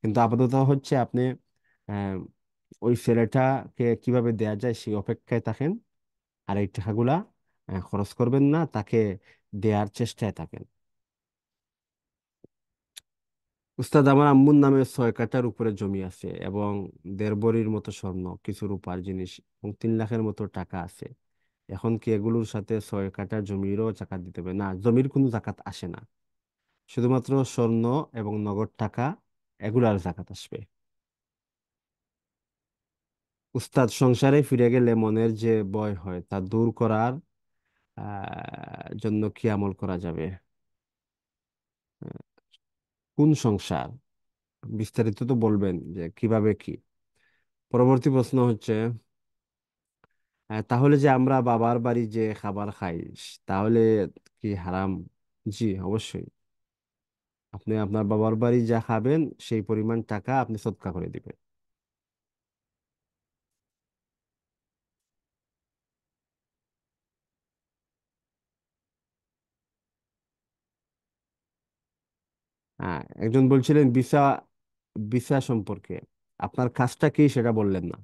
কিন্তু আপাতত হচ্ছে আপনি ওই ছেলেটাকে কিভাবে দেয়া যায় সেই অপেক্ষায় থাকেন আর এই টাকাগুলা খরচ করবেন না তাকে দেয়ার চেষ্টায় থাকেন উস্তাদ আমার আম্মুর নামে ছয় কাটার উপরে জমি আছে এবং দেড় বড়ির মতো স্বর্ণ কিছু রূপার জিনিস এবং তিন লাখের মতো টাকা আছে এখন কি এগুলোর সাথে ছয় কাটার জমিরও জাকাত দিতে হবে না জমির কোনো জাকাত আসে না শুধুমাত্র স্বর্ণ এবং নগদ টাকা এগুলার জাকাত আসবে উস্তাদ সংসারে ফিরে গেলে মনের যে ভয় হয় তা দূর করার জন্য কি আমল করা যাবে কোন সংসার বিস্তারিত তো বলবেন যে কিভাবে কি পরবর্তী প্রশ্ন হচ্ছে তাহলে যে আমরা বাবার বাড়ি যে খাবার খাই তাহলে কি হারাম জি অবশ্যই আপনি আপনার বাবার বাড়ি যা খাবেন সেই পরিমাণ টাকা আপনি সৎকা করে দিবেন হ্যাঁ একজন বলছিলেন ভিসা ভিসা সম্পর্কে আপনার কাজটা কি সেটা বললেন না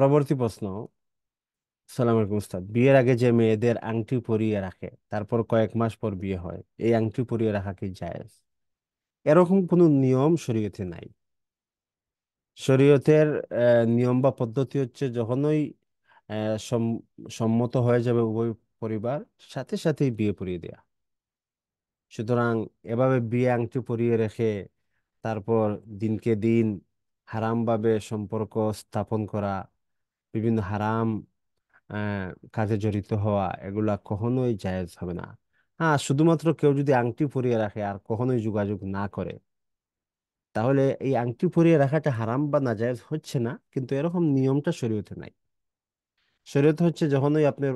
পরবর্তী প্রশ্ন সালাম আলাইকুম উস্তাদ বিয়ের আগে যে মেয়েদের আংটি পরিয়ে রাখে তারপর কয়েক মাস পর বিয়ে হয় এই আংটি পরিয়ে রাখা কি জায়েজ এরকম কোনো নিয়ম শরীয়তে নাই শরীয়তের নিয়ম বা পদ্ধতি হচ্ছে যখনই সম্মত হয়ে যাবে উভয় পরিবার সাথে সাথেই বিয়ে পরিয়ে দেয়া সুতরাং এভাবে বিয়ে আংটি পরিয়ে রেখে তারপর দিনকে দিন হারামভাবে সম্পর্ক স্থাপন করা বিভিন্ন হারাম কাজে জড়িত হওয়া এগুলা কখনোই জায়েজ হবে না হ্যাঁ শুধুমাত্র কেউ যদি আংটি পরিয়ে রাখে আর কখনোই যোগাযোগ না করে তাহলে এই আংটি পরিয়ে রাখাটা হারাম বা নাজায়েজ হচ্ছে না কিন্তু এরকম নিয়মটা শরীয়তে নাই শরীয়তে হচ্ছে যখনই আপনার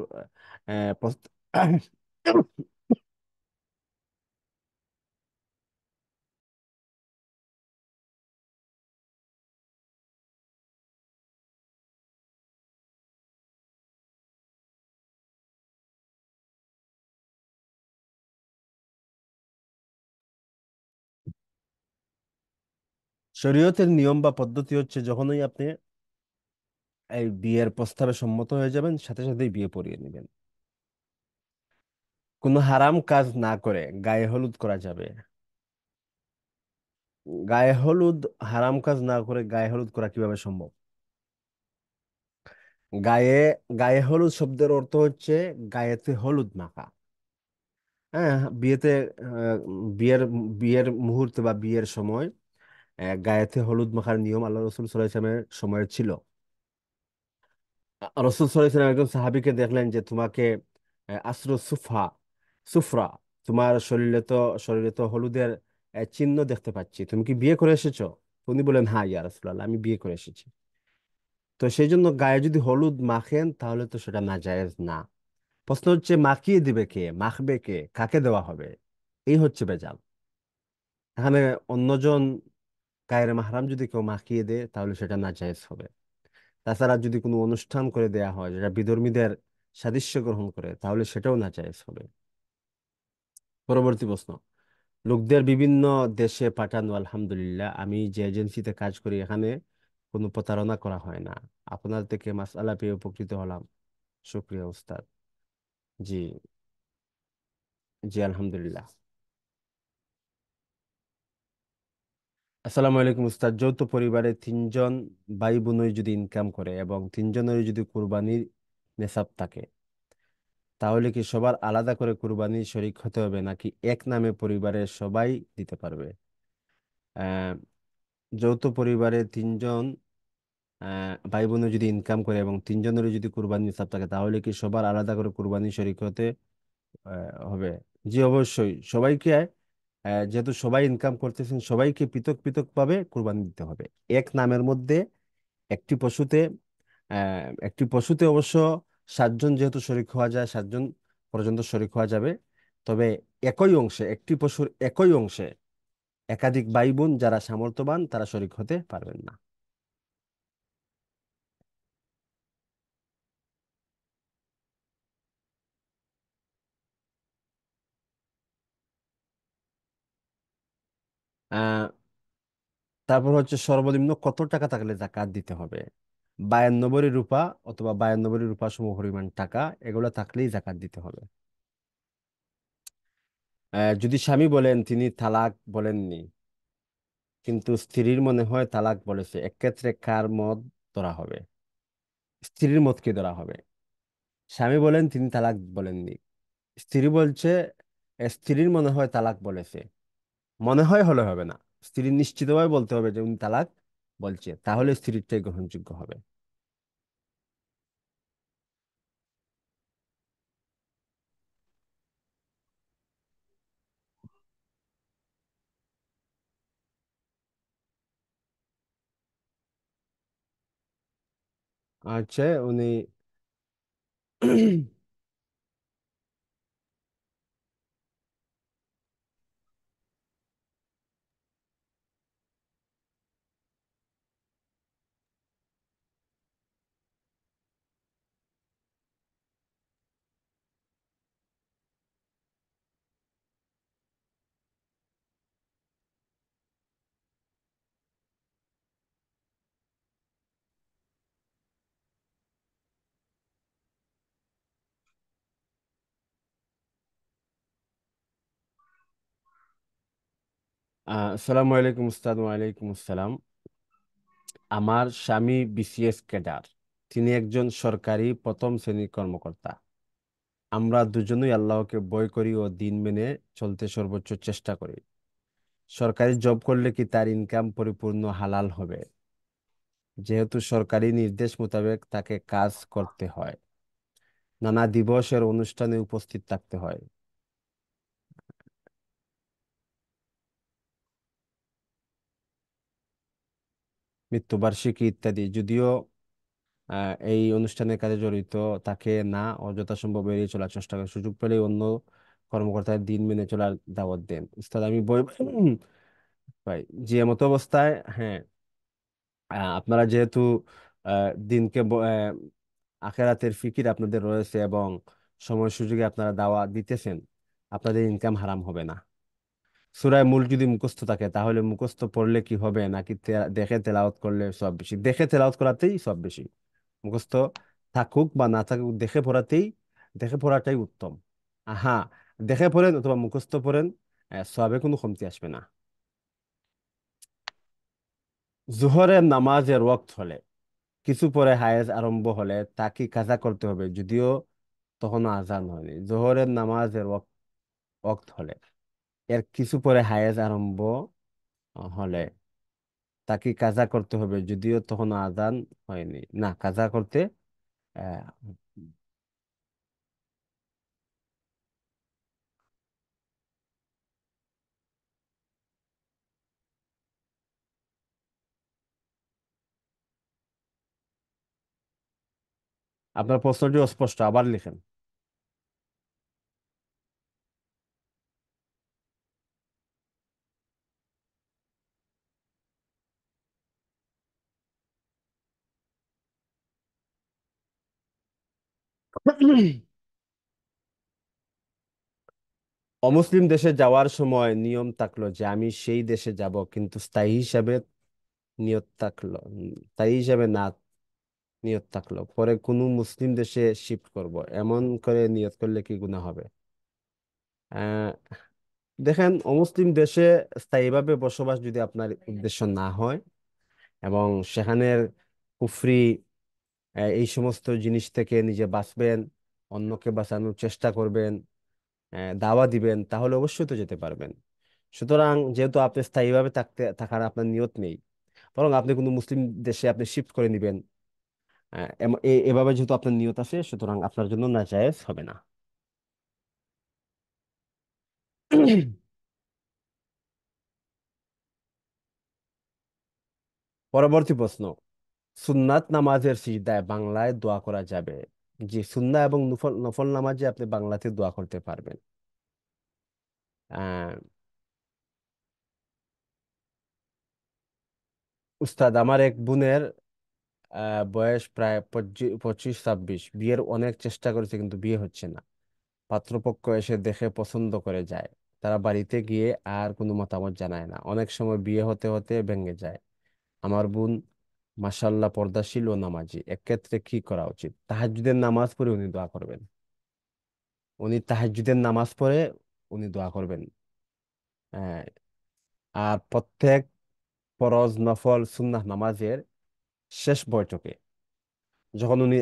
শরীয়তের নিয়ম বা পদ্ধতি হচ্ছে যখনই আপনি এই বিয়ের প্রস্তাবে সম্মত হয়ে যাবেন সাথে সাথেই বিয়ে পড়িয়ে নেবেন কোনো হারাম কাজ না করে গায়ে হলুদ করা যাবে গায়ে হলুদ হারাম কাজ না করে গায়ে হলুদ করা কিভাবে সম্ভব গায়ে গায়ে হলুদ শব্দের অর্থ হচ্ছে গায়েতে হলুদ মাখা হ্যাঁ বিয়েতে বিয়ের বিয়ের মুহূর্তে বা বিয়ের সময় গায়েতে হলুদ মাখার নিয়ম আল্লাহ রসুল সাল্লামের সময়ের ছিল রসুল সাল্লাম একজন সাহাবিকে দেখলেন যে তোমাকে আশ্র সুফা সুফরা তোমার শরীরে তো শরীরে তো হলুদের চিহ্ন দেখতে পাচ্ছি তুমি কি বিয়ে করে এসেছো উনি বলেন হ্যাঁ ইয়া রসুল্লাহ আমি বিয়ে করে এসেছি তো সেই জন্য গায়ে যদি হলুদ মাখেন তাহলে তো সেটা নাজায়েজ না প্রশ্ন হচ্ছে মাখিয়ে দিবে কে মাখবে কে কাকে দেওয়া হবে এই হচ্ছে বেজাল এখানে অন্যজন গায়ের মাহরাম যদি কেউ মাখিয়ে দেয় তাহলে সেটা নাজায়েজ হবে তাছাড়া যদি কোনো অনুষ্ঠান করে দেয়া হয় যেটা বিধর্মীদের সাদৃশ্য গ্রহণ করে তাহলে সেটাও নাজায়েজ হবে পরবর্তী প্রশ্ন লোকদের বিভিন্ন দেশে পাঠানো আলহামদুলিল্লাহ আমি যে এজেন্সিতে কাজ করি এখানে কোনো প্রতারণা করা হয় না আপনার থেকে মাসালা পেয়ে উপকৃত হলাম শুক্রিয়া উস্তাদ জি জি আলহামদুলিল্লাহ আসসালামু আলাইকুম উস্তাদ যৌথ পরিবারে তিনজন ভাই বোনই যদি ইনকাম করে এবং তিনজনের যদি কুরবানির নেশাব থাকে তাহলে কি সবার আলাদা করে কুরবানি শরিক হতে হবে নাকি এক নামে পরিবারের সবাই দিতে পারবে যৌথ পরিবারে তিনজন ভাই বোনের যদি ইনকাম করে এবং তিনজনের যদি কুরবানির নেশাব থাকে তাহলে কি সবার আলাদা করে কুরবানি শরিক হতে হবে জি অবশ্যই সবাইকে যেহেতু সবাই ইনকাম করতেছেন সবাইকে পৃথক পৃথকভাবে কোরবানি দিতে হবে এক নামের মধ্যে একটি পশুতে একটি পশুতে অবশ্য সাতজন যেহেতু শরিক হওয়া যায় সাতজন পর্যন্ত শরিক হওয়া যাবে তবে একই অংশে একটি পশুর একই অংশে একাধিক ভাই বোন যারা সামর্থ্যবান তারা শরিক হতে পারবেন না তারপর হচ্ছে সর্বনিম্ন কত টাকা থাকলে জাকাত দিতে হবে বায়ান্নবরী রূপা অথবা বায়ান্নবরী রূপা সম পরিমাণ টাকা এগুলো থাকলেই জাকাত দিতে হবে যদি স্বামী বলেন তিনি তালাক বলেননি কিন্তু স্ত্রীর মনে হয় তালাক বলেছে এক্ষেত্রে কার মত ধরা হবে স্ত্রীর মতকে ধরা হবে স্বামী বলেন তিনি তালাক বলেননি স্ত্রী বলছে স্ত্রীর মনে হয় তালাক বলেছে মনে হয় হলে হবে না স্ত্রী নিশ্চিতভাবে বলতে হবে যে উনি তালাক বলছে তাহলে স্ত্রীরটাই গ্রহণযোগ্য হবে আচ্ছা উনি আসসালামু আলাইকুম উস্তাদ ওয়ালাইকুম আসসালাম আমার স্বামী বিসিএস ক্যাডার তিনি একজন সরকারি প্রথম শ্রেণীর কর্মকর্তা আমরা দুজনেই আল্লাহকে ভয় করি ও দিন মেনে চলতে সর্বোচ্চ চেষ্টা করি সরকারি জব করলে কি তার ইনকাম পরিপূর্ণ হালাল হবে যেহেতু সরকারি নির্দেশ মোতাবেক তাকে কাজ করতে হয় নানা দিবসের অনুষ্ঠানে উপস্থিত থাকতে হয় মৃত্যুবার্ষিকী ইত্যাদি যদিও এই অনুষ্ঠানের কাজে জড়িত তাকে না অযথা সম্ভব এড়িয়ে চলার চেষ্টা করে সুযোগ পেলেই অন্য কর্মকর্তার দিন মেনে চলার দাওয়াত দেন উস্তাদ আমি বই ভাই যে মতো অবস্থায় হ্যাঁ আপনারা যেহেতু দিনকে আখেরাতের ফিকির আপনাদের রয়েছে এবং সময় সুযোগে আপনারা দাওয়া দিতেছেন আপনাদের ইনকাম হারাম হবে না সুরায় মূল যদি মুখস্থ থাকে তাহলে মুখস্থ পড়লে কি হবে নাকি দেখে তেলাওত করলে সব বেশি দেখে তেলাওত করাতেই সব বেশি মুখস্থ থাকুক বা না থাকুক দেখে পড়াতেই দেখে পড়াটাই উত্তম হ্যাঁ দেখে পড়েন অথবা মুখস্থ পড়েন সবে কোনো কমতি আসবে না জোহরের নামাজের ওয়াক্ত হলে কিছু পরে হায়েজ আরম্ভ হলে তা কি কাজা করতে হবে যদিও তখন আজান হয়নি জোহরের নামাজের ওয়াক্ত হলে এর কিছু পরে হায়েজ আরম্ভ হলে তাকে কাজা করতে হবে যদিও তখন আজান হয়নি না কাজা করতে আপনার প্রশ্নটি অস্পষ্ট আবার লিখেন অমুসলিম দেশে যাওয়ার সময় নিয়ম থাকলো যে আমি সেই দেশে যাব কিন্তু স্থায়ী হিসাবে নিয়ত থাকলো স্থায়ী হিসাবে না নিয়ত থাকলো পরে কোনো মুসলিম দেশে শিফট করব এমন করে নিয়ত করলে কি গুণা হবে আহ দেখেন অমুসলিম দেশে স্থায়ীভাবে বসবাস যদি আপনার উদ্দেশ্য না হয় এবং সেখানের কুফরি এই সমস্ত জিনিস থেকে নিজে বাঁচবেন অন্যকে বাঁচানোর চেষ্টা করবেন দাওয়া দিবেন তাহলে অবশ্যই তো যেতে পারবেন সুতরাং যেহেতু আপনি স্থায়ীভাবে থাকতে থাকার আপনার নিয়ত নেই বরং আপনি কোনো মুসলিম দেশে আপনি শিফট করে নেবেন এভাবে যেহেতু আপনার নিয়ত আছে সুতরাং আপনার জন্য নাজায়েজ হবে না পরবর্তী প্রশ্ন সুন্নাত নামাজের সিজদায় বাংলায় দোয়া করা যাবে জি সুন্না এবং নফল নফল নামাজে আপনি বাংলাতে দোয়া করতে পারবেন উস্তাদ আমার এক বোনের বয়স প্রায় পঁচিশ ছাব্বিশ বিয়ের অনেক চেষ্টা করেছে কিন্তু বিয়ে হচ্ছে না পাত্রপক্ষ এসে দেখে পছন্দ করে যায় তারা বাড়িতে গিয়ে আর কোনো মতামত জানায় না অনেক সময় বিয়ে হতে হতে ভেঙে যায় আমার বোন মাশাল্লাহ পর্দাশীল ও নামাজি এক্ষেত্রে কি করা উচিত তাহাজ্জুদের নামাজ পড়ে উনি দোয়া করবেন উনি তাহাজ্জুদের নামাজ পড়ে উনি দোয়া করবেন হ্যাঁ। আর প্রত্যেক ফরজ নফল সুন্নাহ নামাজের শেষ বৈঠকে যখন উনি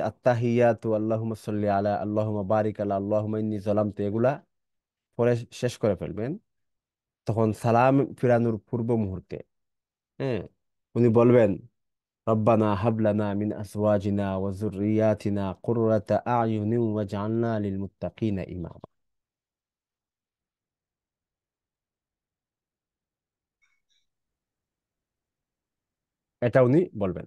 তু আল্লাহুমা সাল্লি আলা আল্লাহুমা বারিক আলা আল্লাহুমা ইন্নি জলামতু এগুলা পরে শেষ করে ফেলবেন তখন সালাম ফিরানোর পূর্ব মুহূর্তে হ্যাঁ উনি বলবেন ربنا هب لنا من أزواجنا وذرياتنا قرة أعين واجعلنا للمتقين إماما اتوني উনি বলবেন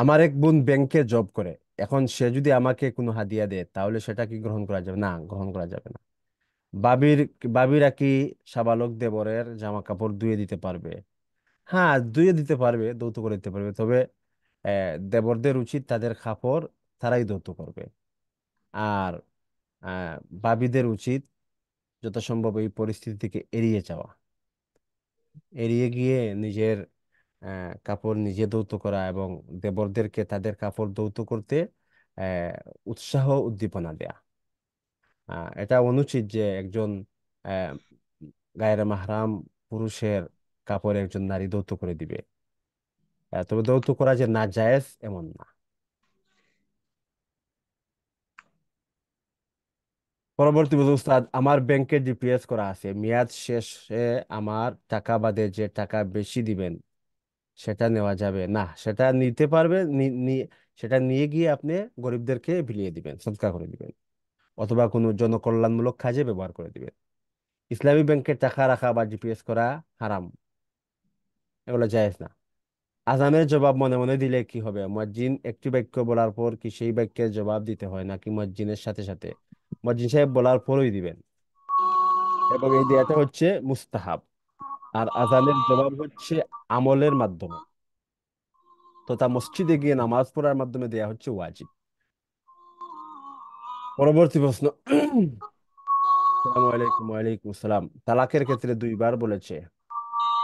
আমার এক বোন ব্যাংকে জব করে এখন সে যদি আমাকে কোনো হাদিয়া দেয় তাহলে সেটা কি গ্রহণ করা যাবে না গ্রহণ করা যাবে না বাবির বাবিরা কি সাবালক দেবরের জামা কাপড় ধুয়ে দিতে পারবে হ্যাঁ ধুয়ে দিতে পারবে দৌত করে দিতে পারবে তবে দেবরদের উচিত তাদের কাপড় তারাই দৌত করবে আর বাবিদের উচিত যত সম্ভব এই পরিস্থিতি থেকে এড়িয়ে যাওয়া এড়িয়ে গিয়ে নিজের কাপড় নিজে দৌত করা এবং দেবরদেরকে তাদের কাপড় দৌত করতে উৎসাহ উদ্দীপনা দেয়া এটা অনুচিত যে একজন গায়ের মাহরাম পুরুষের কাপড় একজন নারী দৌত করে দিবে তবে দৌত করা যে না জায়েজ এমন না পরবর্তী উস্তাদ আমার ব্যাংকে জিপিএস করা আছে মেয়াদ শেষে আমার টাকা বাদে যে টাকা বেশি দিবেন সেটা নেওয়া যাবে না সেটা নিতে পারবে সেটা নিয়ে গিয়ে আপনি গরিবদেরকে বিলিয়ে দিবেন সৎকার করে দিবেন অথবা কোনো জনকল্যাণমূলক কাজে ব্যবহার করে দিবেন ইসলামী ব্যাংকে টাকা রাখা বা জিপিএস করা হারাম এগুলো জায়েজ না আজামের জবাব মনে মনে দিলে কি হবে মজ্জিন একটি বাক্য বলার পর কি সেই বাক্যের জবাব দিতে হয় নাকি মজ্জিনের সাথে সাথে মজ্জিন সাহেব বলার পরই দিবেন এবং এই দেয়াটা হচ্ছে মুস্তাহাব আর আজানের জবাব হচ্ছে আমলের মাধ্যমে তা মসজিদে গিয়ে নামাজ পড়ার মাধ্যমে দেয়া হচ্ছে ওয়াজিব পরবর্তী প্রশ্ন আলাইকুম সালাম তালাকের ক্ষেত্রে দুইবার বলেছে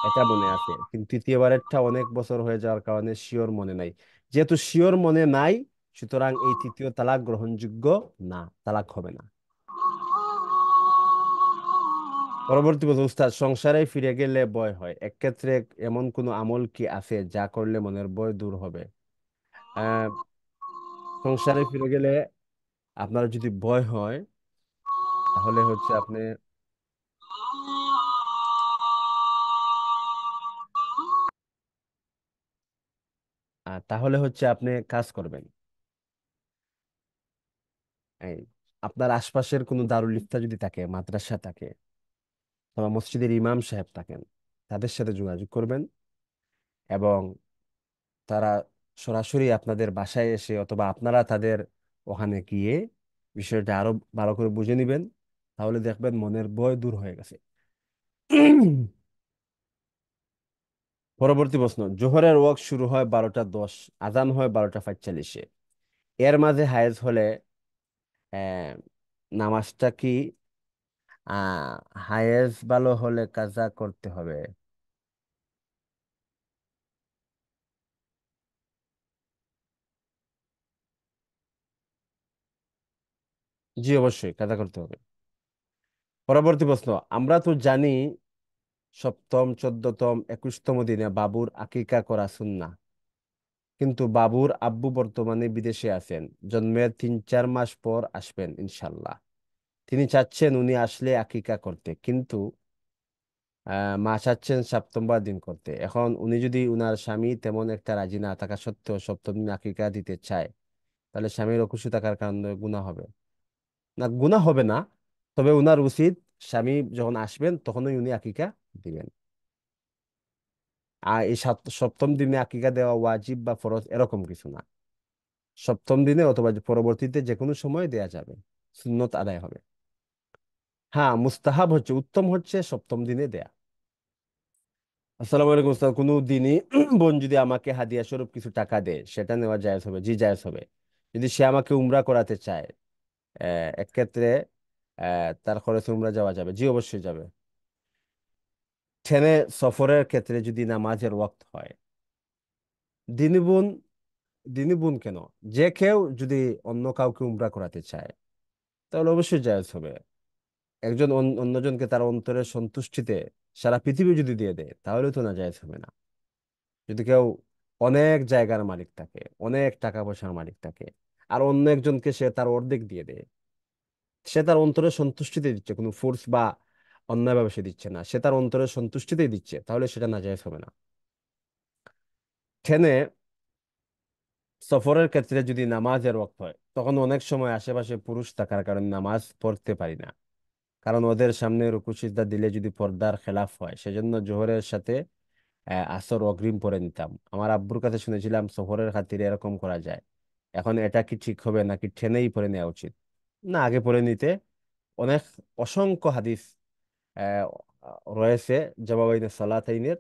এটা মনে আছে কিন্তু তৃতীয়বারেরটা অনেক বছর হয়ে যাওয়ার কারণে শিওর মনে নাই যেহেতু শিওর মনে নাই সুতরাং এই তৃতীয় তালাক গ্রহণযোগ্য না তালাক হবে না পরবর্তী বলছে উস্তাদ সংসারে ফিরে গেলে বয় হয় এক ক্ষেত্রে এমন কোন আমল কি আছে যা করলে মনের বয় দূর হবে সংসারে ফিরে গেলে আপনার যদি বয় হয় তাহলে হচ্ছে আপনি তাহলে হচ্ছে আপনি কাজ করবেন আপনার আশপাশের কোনো দারুল ইফতা যদি থাকে মাদ্রাসা থাকে অথবা মসজিদের ইমাম সাহেব থাকেন তাদের সাথে যোগাযোগ করবেন এবং তারা সরাসরি আপনাদের বাসায় এসে অথবা আপনারা তাদের ওখানে গিয়ে বিষয়টা আরো ভালো করে বুঝে নেবেন তাহলে দেখবেন মনের ভয় দূর হয়ে গেছে পরবর্তী প্রশ্ন জোহরের ওয়াক শুরু হয় বারোটা দশ আজান হয় বারোটা পঁয়তাল্লিশে এর মাঝে হায়েজ হলে নামাজটা কি আহ ভালো হলে কাজা করতে হবে জি অবশ্যই কাজা করতে হবে পরবর্তী প্রশ্ন আমরা তো জানি সপ্তম চোদ্দতম একুশতম দিনে বাবুর আকিকা করা সুন্না কিন্তু বাবুর আব্বু বর্তমানে বিদেশে আছেন জন্মের তিন চার মাস পর আসবেন ইনশাল্লাহ তিনি চাচ্ছেন উনি আসলে আকিকা করতে কিন্তু মা চাচ্ছেন সপ্তমবার দিন করতে এখন উনি যদি উনার স্বামী তেমন একটা রাজি না থাকা সত্ত্বেও সপ্তম দিন আকিকা দিতে চায় তাহলে স্বামীর অকুশি থাকার কারণে গুণা হবে না গুণা হবে না তবে উনার উচিত স্বামী যখন আসবেন তখনই উনি আকিকা দিবেন আর এই সপ্তম দিনে আকিকা দেওয়া ওয়াজিব বা ফরজ এরকম কিছু না সপ্তম দিনে অথবা পরবর্তীতে যে কোনো সময় দেয়া যাবে সুন্নত আদায় হবে হ্যাঁ মুস্তাহাব হচ্ছে উত্তম হচ্ছে সপ্তম দিনে দেয়া আসসালামু আলাইকুম উস্তাদ কোনো দিনই বোন যদি আমাকে হাদিয়া স্বরূপ কিছু টাকা দেয় সেটা নেওয়া জায়েজ হবে জি জায়েজ হবে যদি সে আমাকে উমরা করাতে চায় এক ক্ষেত্রে তার খরচে উমরা যাওয়া যাবে জি অবশ্যই যাবে ট্রেনে সফরের ক্ষেত্রে যদি নামাজের ওয়াক্ত হয় দিনী বোন দিনী বোন কেন যে কেউ যদি অন্য কাউকে উমরা করাতে চায় তাহলে অবশ্যই জায়েজ হবে একজন অন্যজনকে তার অন্তরের সন্তুষ্টিতে সারা পৃথিবী যদি দিয়ে দেয় তাহলে তো না হবে না যদি কেউ অনেক জায়গার মালিক থাকে অনেক টাকা পয়সার মালিক থাকে আর অন্য একজনকে সে তার অর্ধেক দিয়ে দেয় সে তার অন্তরের সন্তুষ্টিতে দিচ্ছে কোনো ফোর্স বা অন্যায়ভাবে সে দিচ্ছে না সে তার অন্তরের সন্তুষ্টিতেই দিচ্ছে তাহলে সেটা নাজায়েজ হবে না ঠেনে সফরের ক্ষেত্রে যদি নামাজের ওয়াক্ত হয় তখন অনেক সময় আশেপাশে পুরুষ থাকার কারণে নামাজ পড়তে পারি না কারণ ওদের সামনে রুকু সিজদা দিলে যদি পর্দার খেলাফ হয় সেজন্য জোহরের সাথে আসর অগ্রিম পরে নিতাম আমার আব্বুর কাছে শুনেছিলাম সোহরের খাতিরে এরকম করা যায় এখন এটা কি ঠিক হবে নাকি ট্রেনেই পরে নেওয়া উচিত না আগে পরে নিতে অনেক অসংখ্য হাদিস রয়েছে জবাবাইনে সালাতাইনের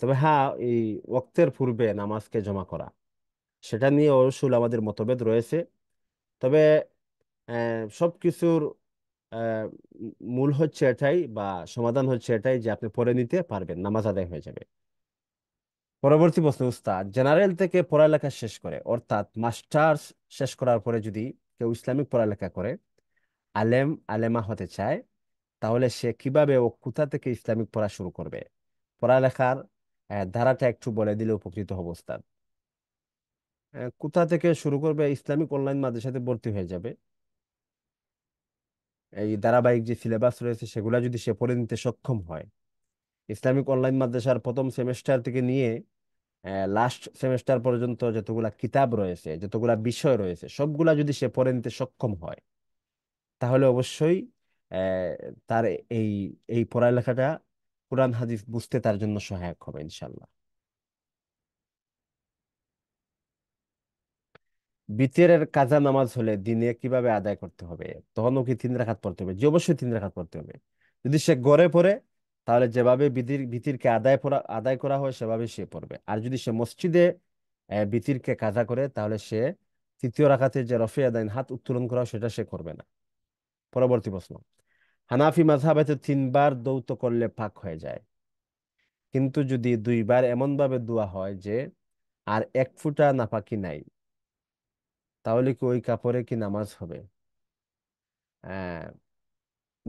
তবে হ্যাঁ এই ওক্তের পূর্বে নামাজকে জমা করা সেটা নিয়ে অসুল আমাদের মতভেদ রয়েছে তবে সব কিছুর মূল হচ্ছে এটাই বা সমাধান হচ্ছে এটাই যে আপনি পড়ে নিতে পারবেন নামাজ আদায় হয়ে যাবে পরবর্তী প্রশ্ন উস্তাদ জেনারেল থেকে পড়ালেখা শেষ করে অর্থাৎ মাস্টার্স শেষ করার পরে যদি কেউ ইসলামিক পড়ালেখা করে আলেম আলেমা হতে চায় তাহলে সে কিভাবে ও কোথা থেকে ইসলামিক পড়া শুরু করবে পড়ালেখার ধারাটা একটু বলে দিলে উপকৃত হব উস্তাদ কোথা থেকে শুরু করবে ইসলামিক অনলাইন মাদ্রাসাতে ভর্তি হয়ে যাবে এই ধারাবাহিক যে সিলেবাস রয়েছে সেগুলা যদি সে পড়ে নিতে সক্ষম হয় ইসলামিক অনলাইন মাদ্রাসার প্রথম সেমিস্টার থেকে নিয়ে লাস্ট সেমিস্টার পর্যন্ত যতগুলা কিতাব রয়েছে যতগুলা বিষয় রয়েছে সবগুলা যদি সে পড়ে নিতে সক্ষম হয় তাহলে অবশ্যই তার এই এই পড়ালেখাটা কোরআন হাদিস বুঝতে তার জন্য সহায়ক হবে ইনশাল্লাহ বিতরের কাজা নামাজ হলে দিনে কিভাবে আদায় করতে হবে তখনও কি তিন রাখাত পড়তে হবে যে অবশ্যই তিন রাখাত পড়তে হবে যদি সে গড়ে পড়ে তাহলে যেভাবে বিতির বিতিরকে আদায় পড়া আদায় করা হয় সেভাবে সে পড়বে আর যদি সে মসজিদে বিতিরকে কাজা করে তাহলে সে তৃতীয় রাখাতে যে রফি আদায় হাত উত্তোলন করা সেটা সে করবে না পরবর্তী প্রশ্ন হানাফি মাঝহাবেতে তিনবার দৌত করলে পাক হয়ে যায় কিন্তু যদি দুইবার এমনভাবে দোয়া হয় যে আর এক ফুটা নাপাকি নাই তাহলে কি ওই কাপড়ে কি নামাজ হবে হ্যাঁ।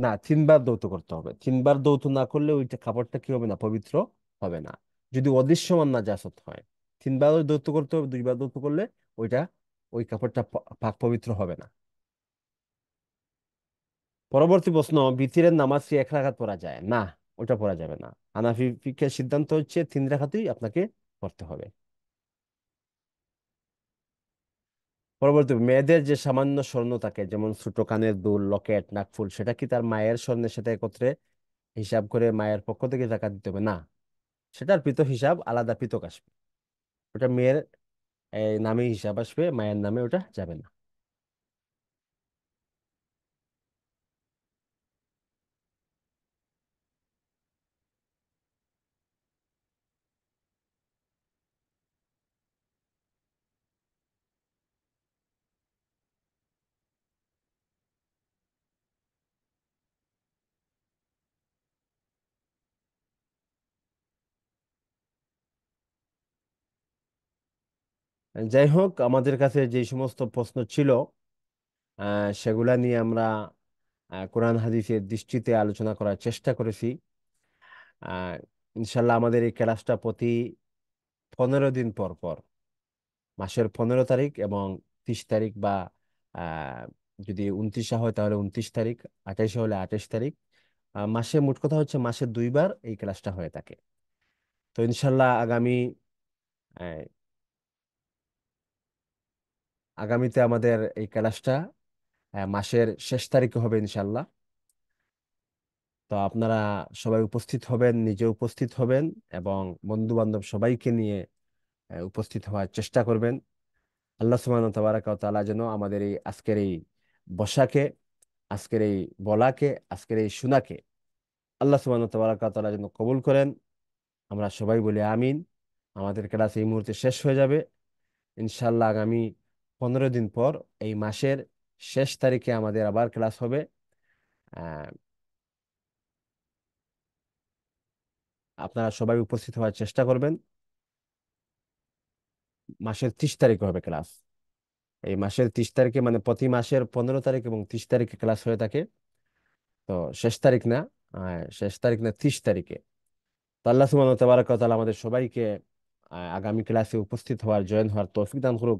না তিনবার দৌত করতে হবে তিনবার দৌত না করলে ওইটা কাপড়টা কি হবে না পবিত্র হবে না যদি অদৃশ্যমান না জাসত হয় তিনবার দৌত করতে হবে দুইবার দৌত করলে ওইটা ওই কাপড়টা পাক পবিত্র হবে না পরবর্তী প্রশ্ন বিতিরের নামাজ কি এক রাখাত পড়া যায় না ওটা পড়া যাবে না হানাফি ফিকের সিদ্ধান্ত হচ্ছে তিন রাখাতেই আপনাকে পড়তে হবে পরবর্তী মেয়েদের যে সামান্য স্বর্ণ থাকে যেমন ছোট কানের দুল লকেট নাকফুল সেটা কি তার মায়ের স্বর্ণের সাথে একত্রে হিসাব করে মায়ের পক্ষ থেকে জাকাত দিতে হবে না সেটার পৃথক হিসাব আলাদা পৃথক আসবে ওটা মেয়ের নামে হিসাব আসবে মায়ের নামে ওটা যাবে না যাই হোক আমাদের কাছে যে সমস্ত প্রশ্ন ছিল সেগুলা নিয়ে আমরা কোরআন হাদিসের দৃষ্টিতে আলোচনা করার চেষ্টা করেছি ইনশাল্লাহ আমাদের এই ক্লাসটা প্রতি পনেরো দিন পর পর মাসের পনেরো তারিখ এবং তিরিশ তারিখ বা যদি উনত্রিশে হয় তাহলে উনত্রিশ তারিখ আঠাইশে হলে আঠাইশ তারিখ মাসে মোট কথা হচ্ছে মাসে দুইবার এই ক্লাসটা হয়ে থাকে তো ইনশাল্লাহ আগামী আগামীতে আমাদের এই ক্লাসটা মাসের শেষ তারিখে হবে ইনশাল্লাহ তো আপনারা সবাই উপস্থিত হবেন নিজে উপস্থিত হবেন এবং বন্ধু বান্ধব সবাইকে নিয়ে উপস্থিত হওয়ার চেষ্টা করবেন আল্লাহ সুমান তালা যেন আমাদের এই আজকের এই বসাকে আজকের এই বলাকে আজকের এই শোনাকে আল্লাহ সুবাহ তালা যেন কবুল করেন আমরা সবাই বলি আমিন আমাদের ক্লাস এই মুহূর্তে শেষ হয়ে যাবে ইনশাল্লাহ আগামী পনেরো দিন পর এই মাসের শেষ তারিখে আমাদের আবার ক্লাস হবে আপনারা সবাই উপস্থিত হওয়ার চেষ্টা করবেন মাসের ত্রিশ তারিখে হবে ক্লাস এই মাসের ত্রিশ তারিখে মানে প্রতি মাসের পনেরো তারিখ এবং ত্রিশ তারিখে ক্লাস হয়ে থাকে তো শেষ তারিখ না শেষ তারিখ না ত্রিশ তারিখে তো আল্লাহ সুমান তাবারকাল আমাদের সবাইকে আগামী ক্লাসে উপস্থিত হওয়ার জয়েন হওয়ার তৌফিক দান করুক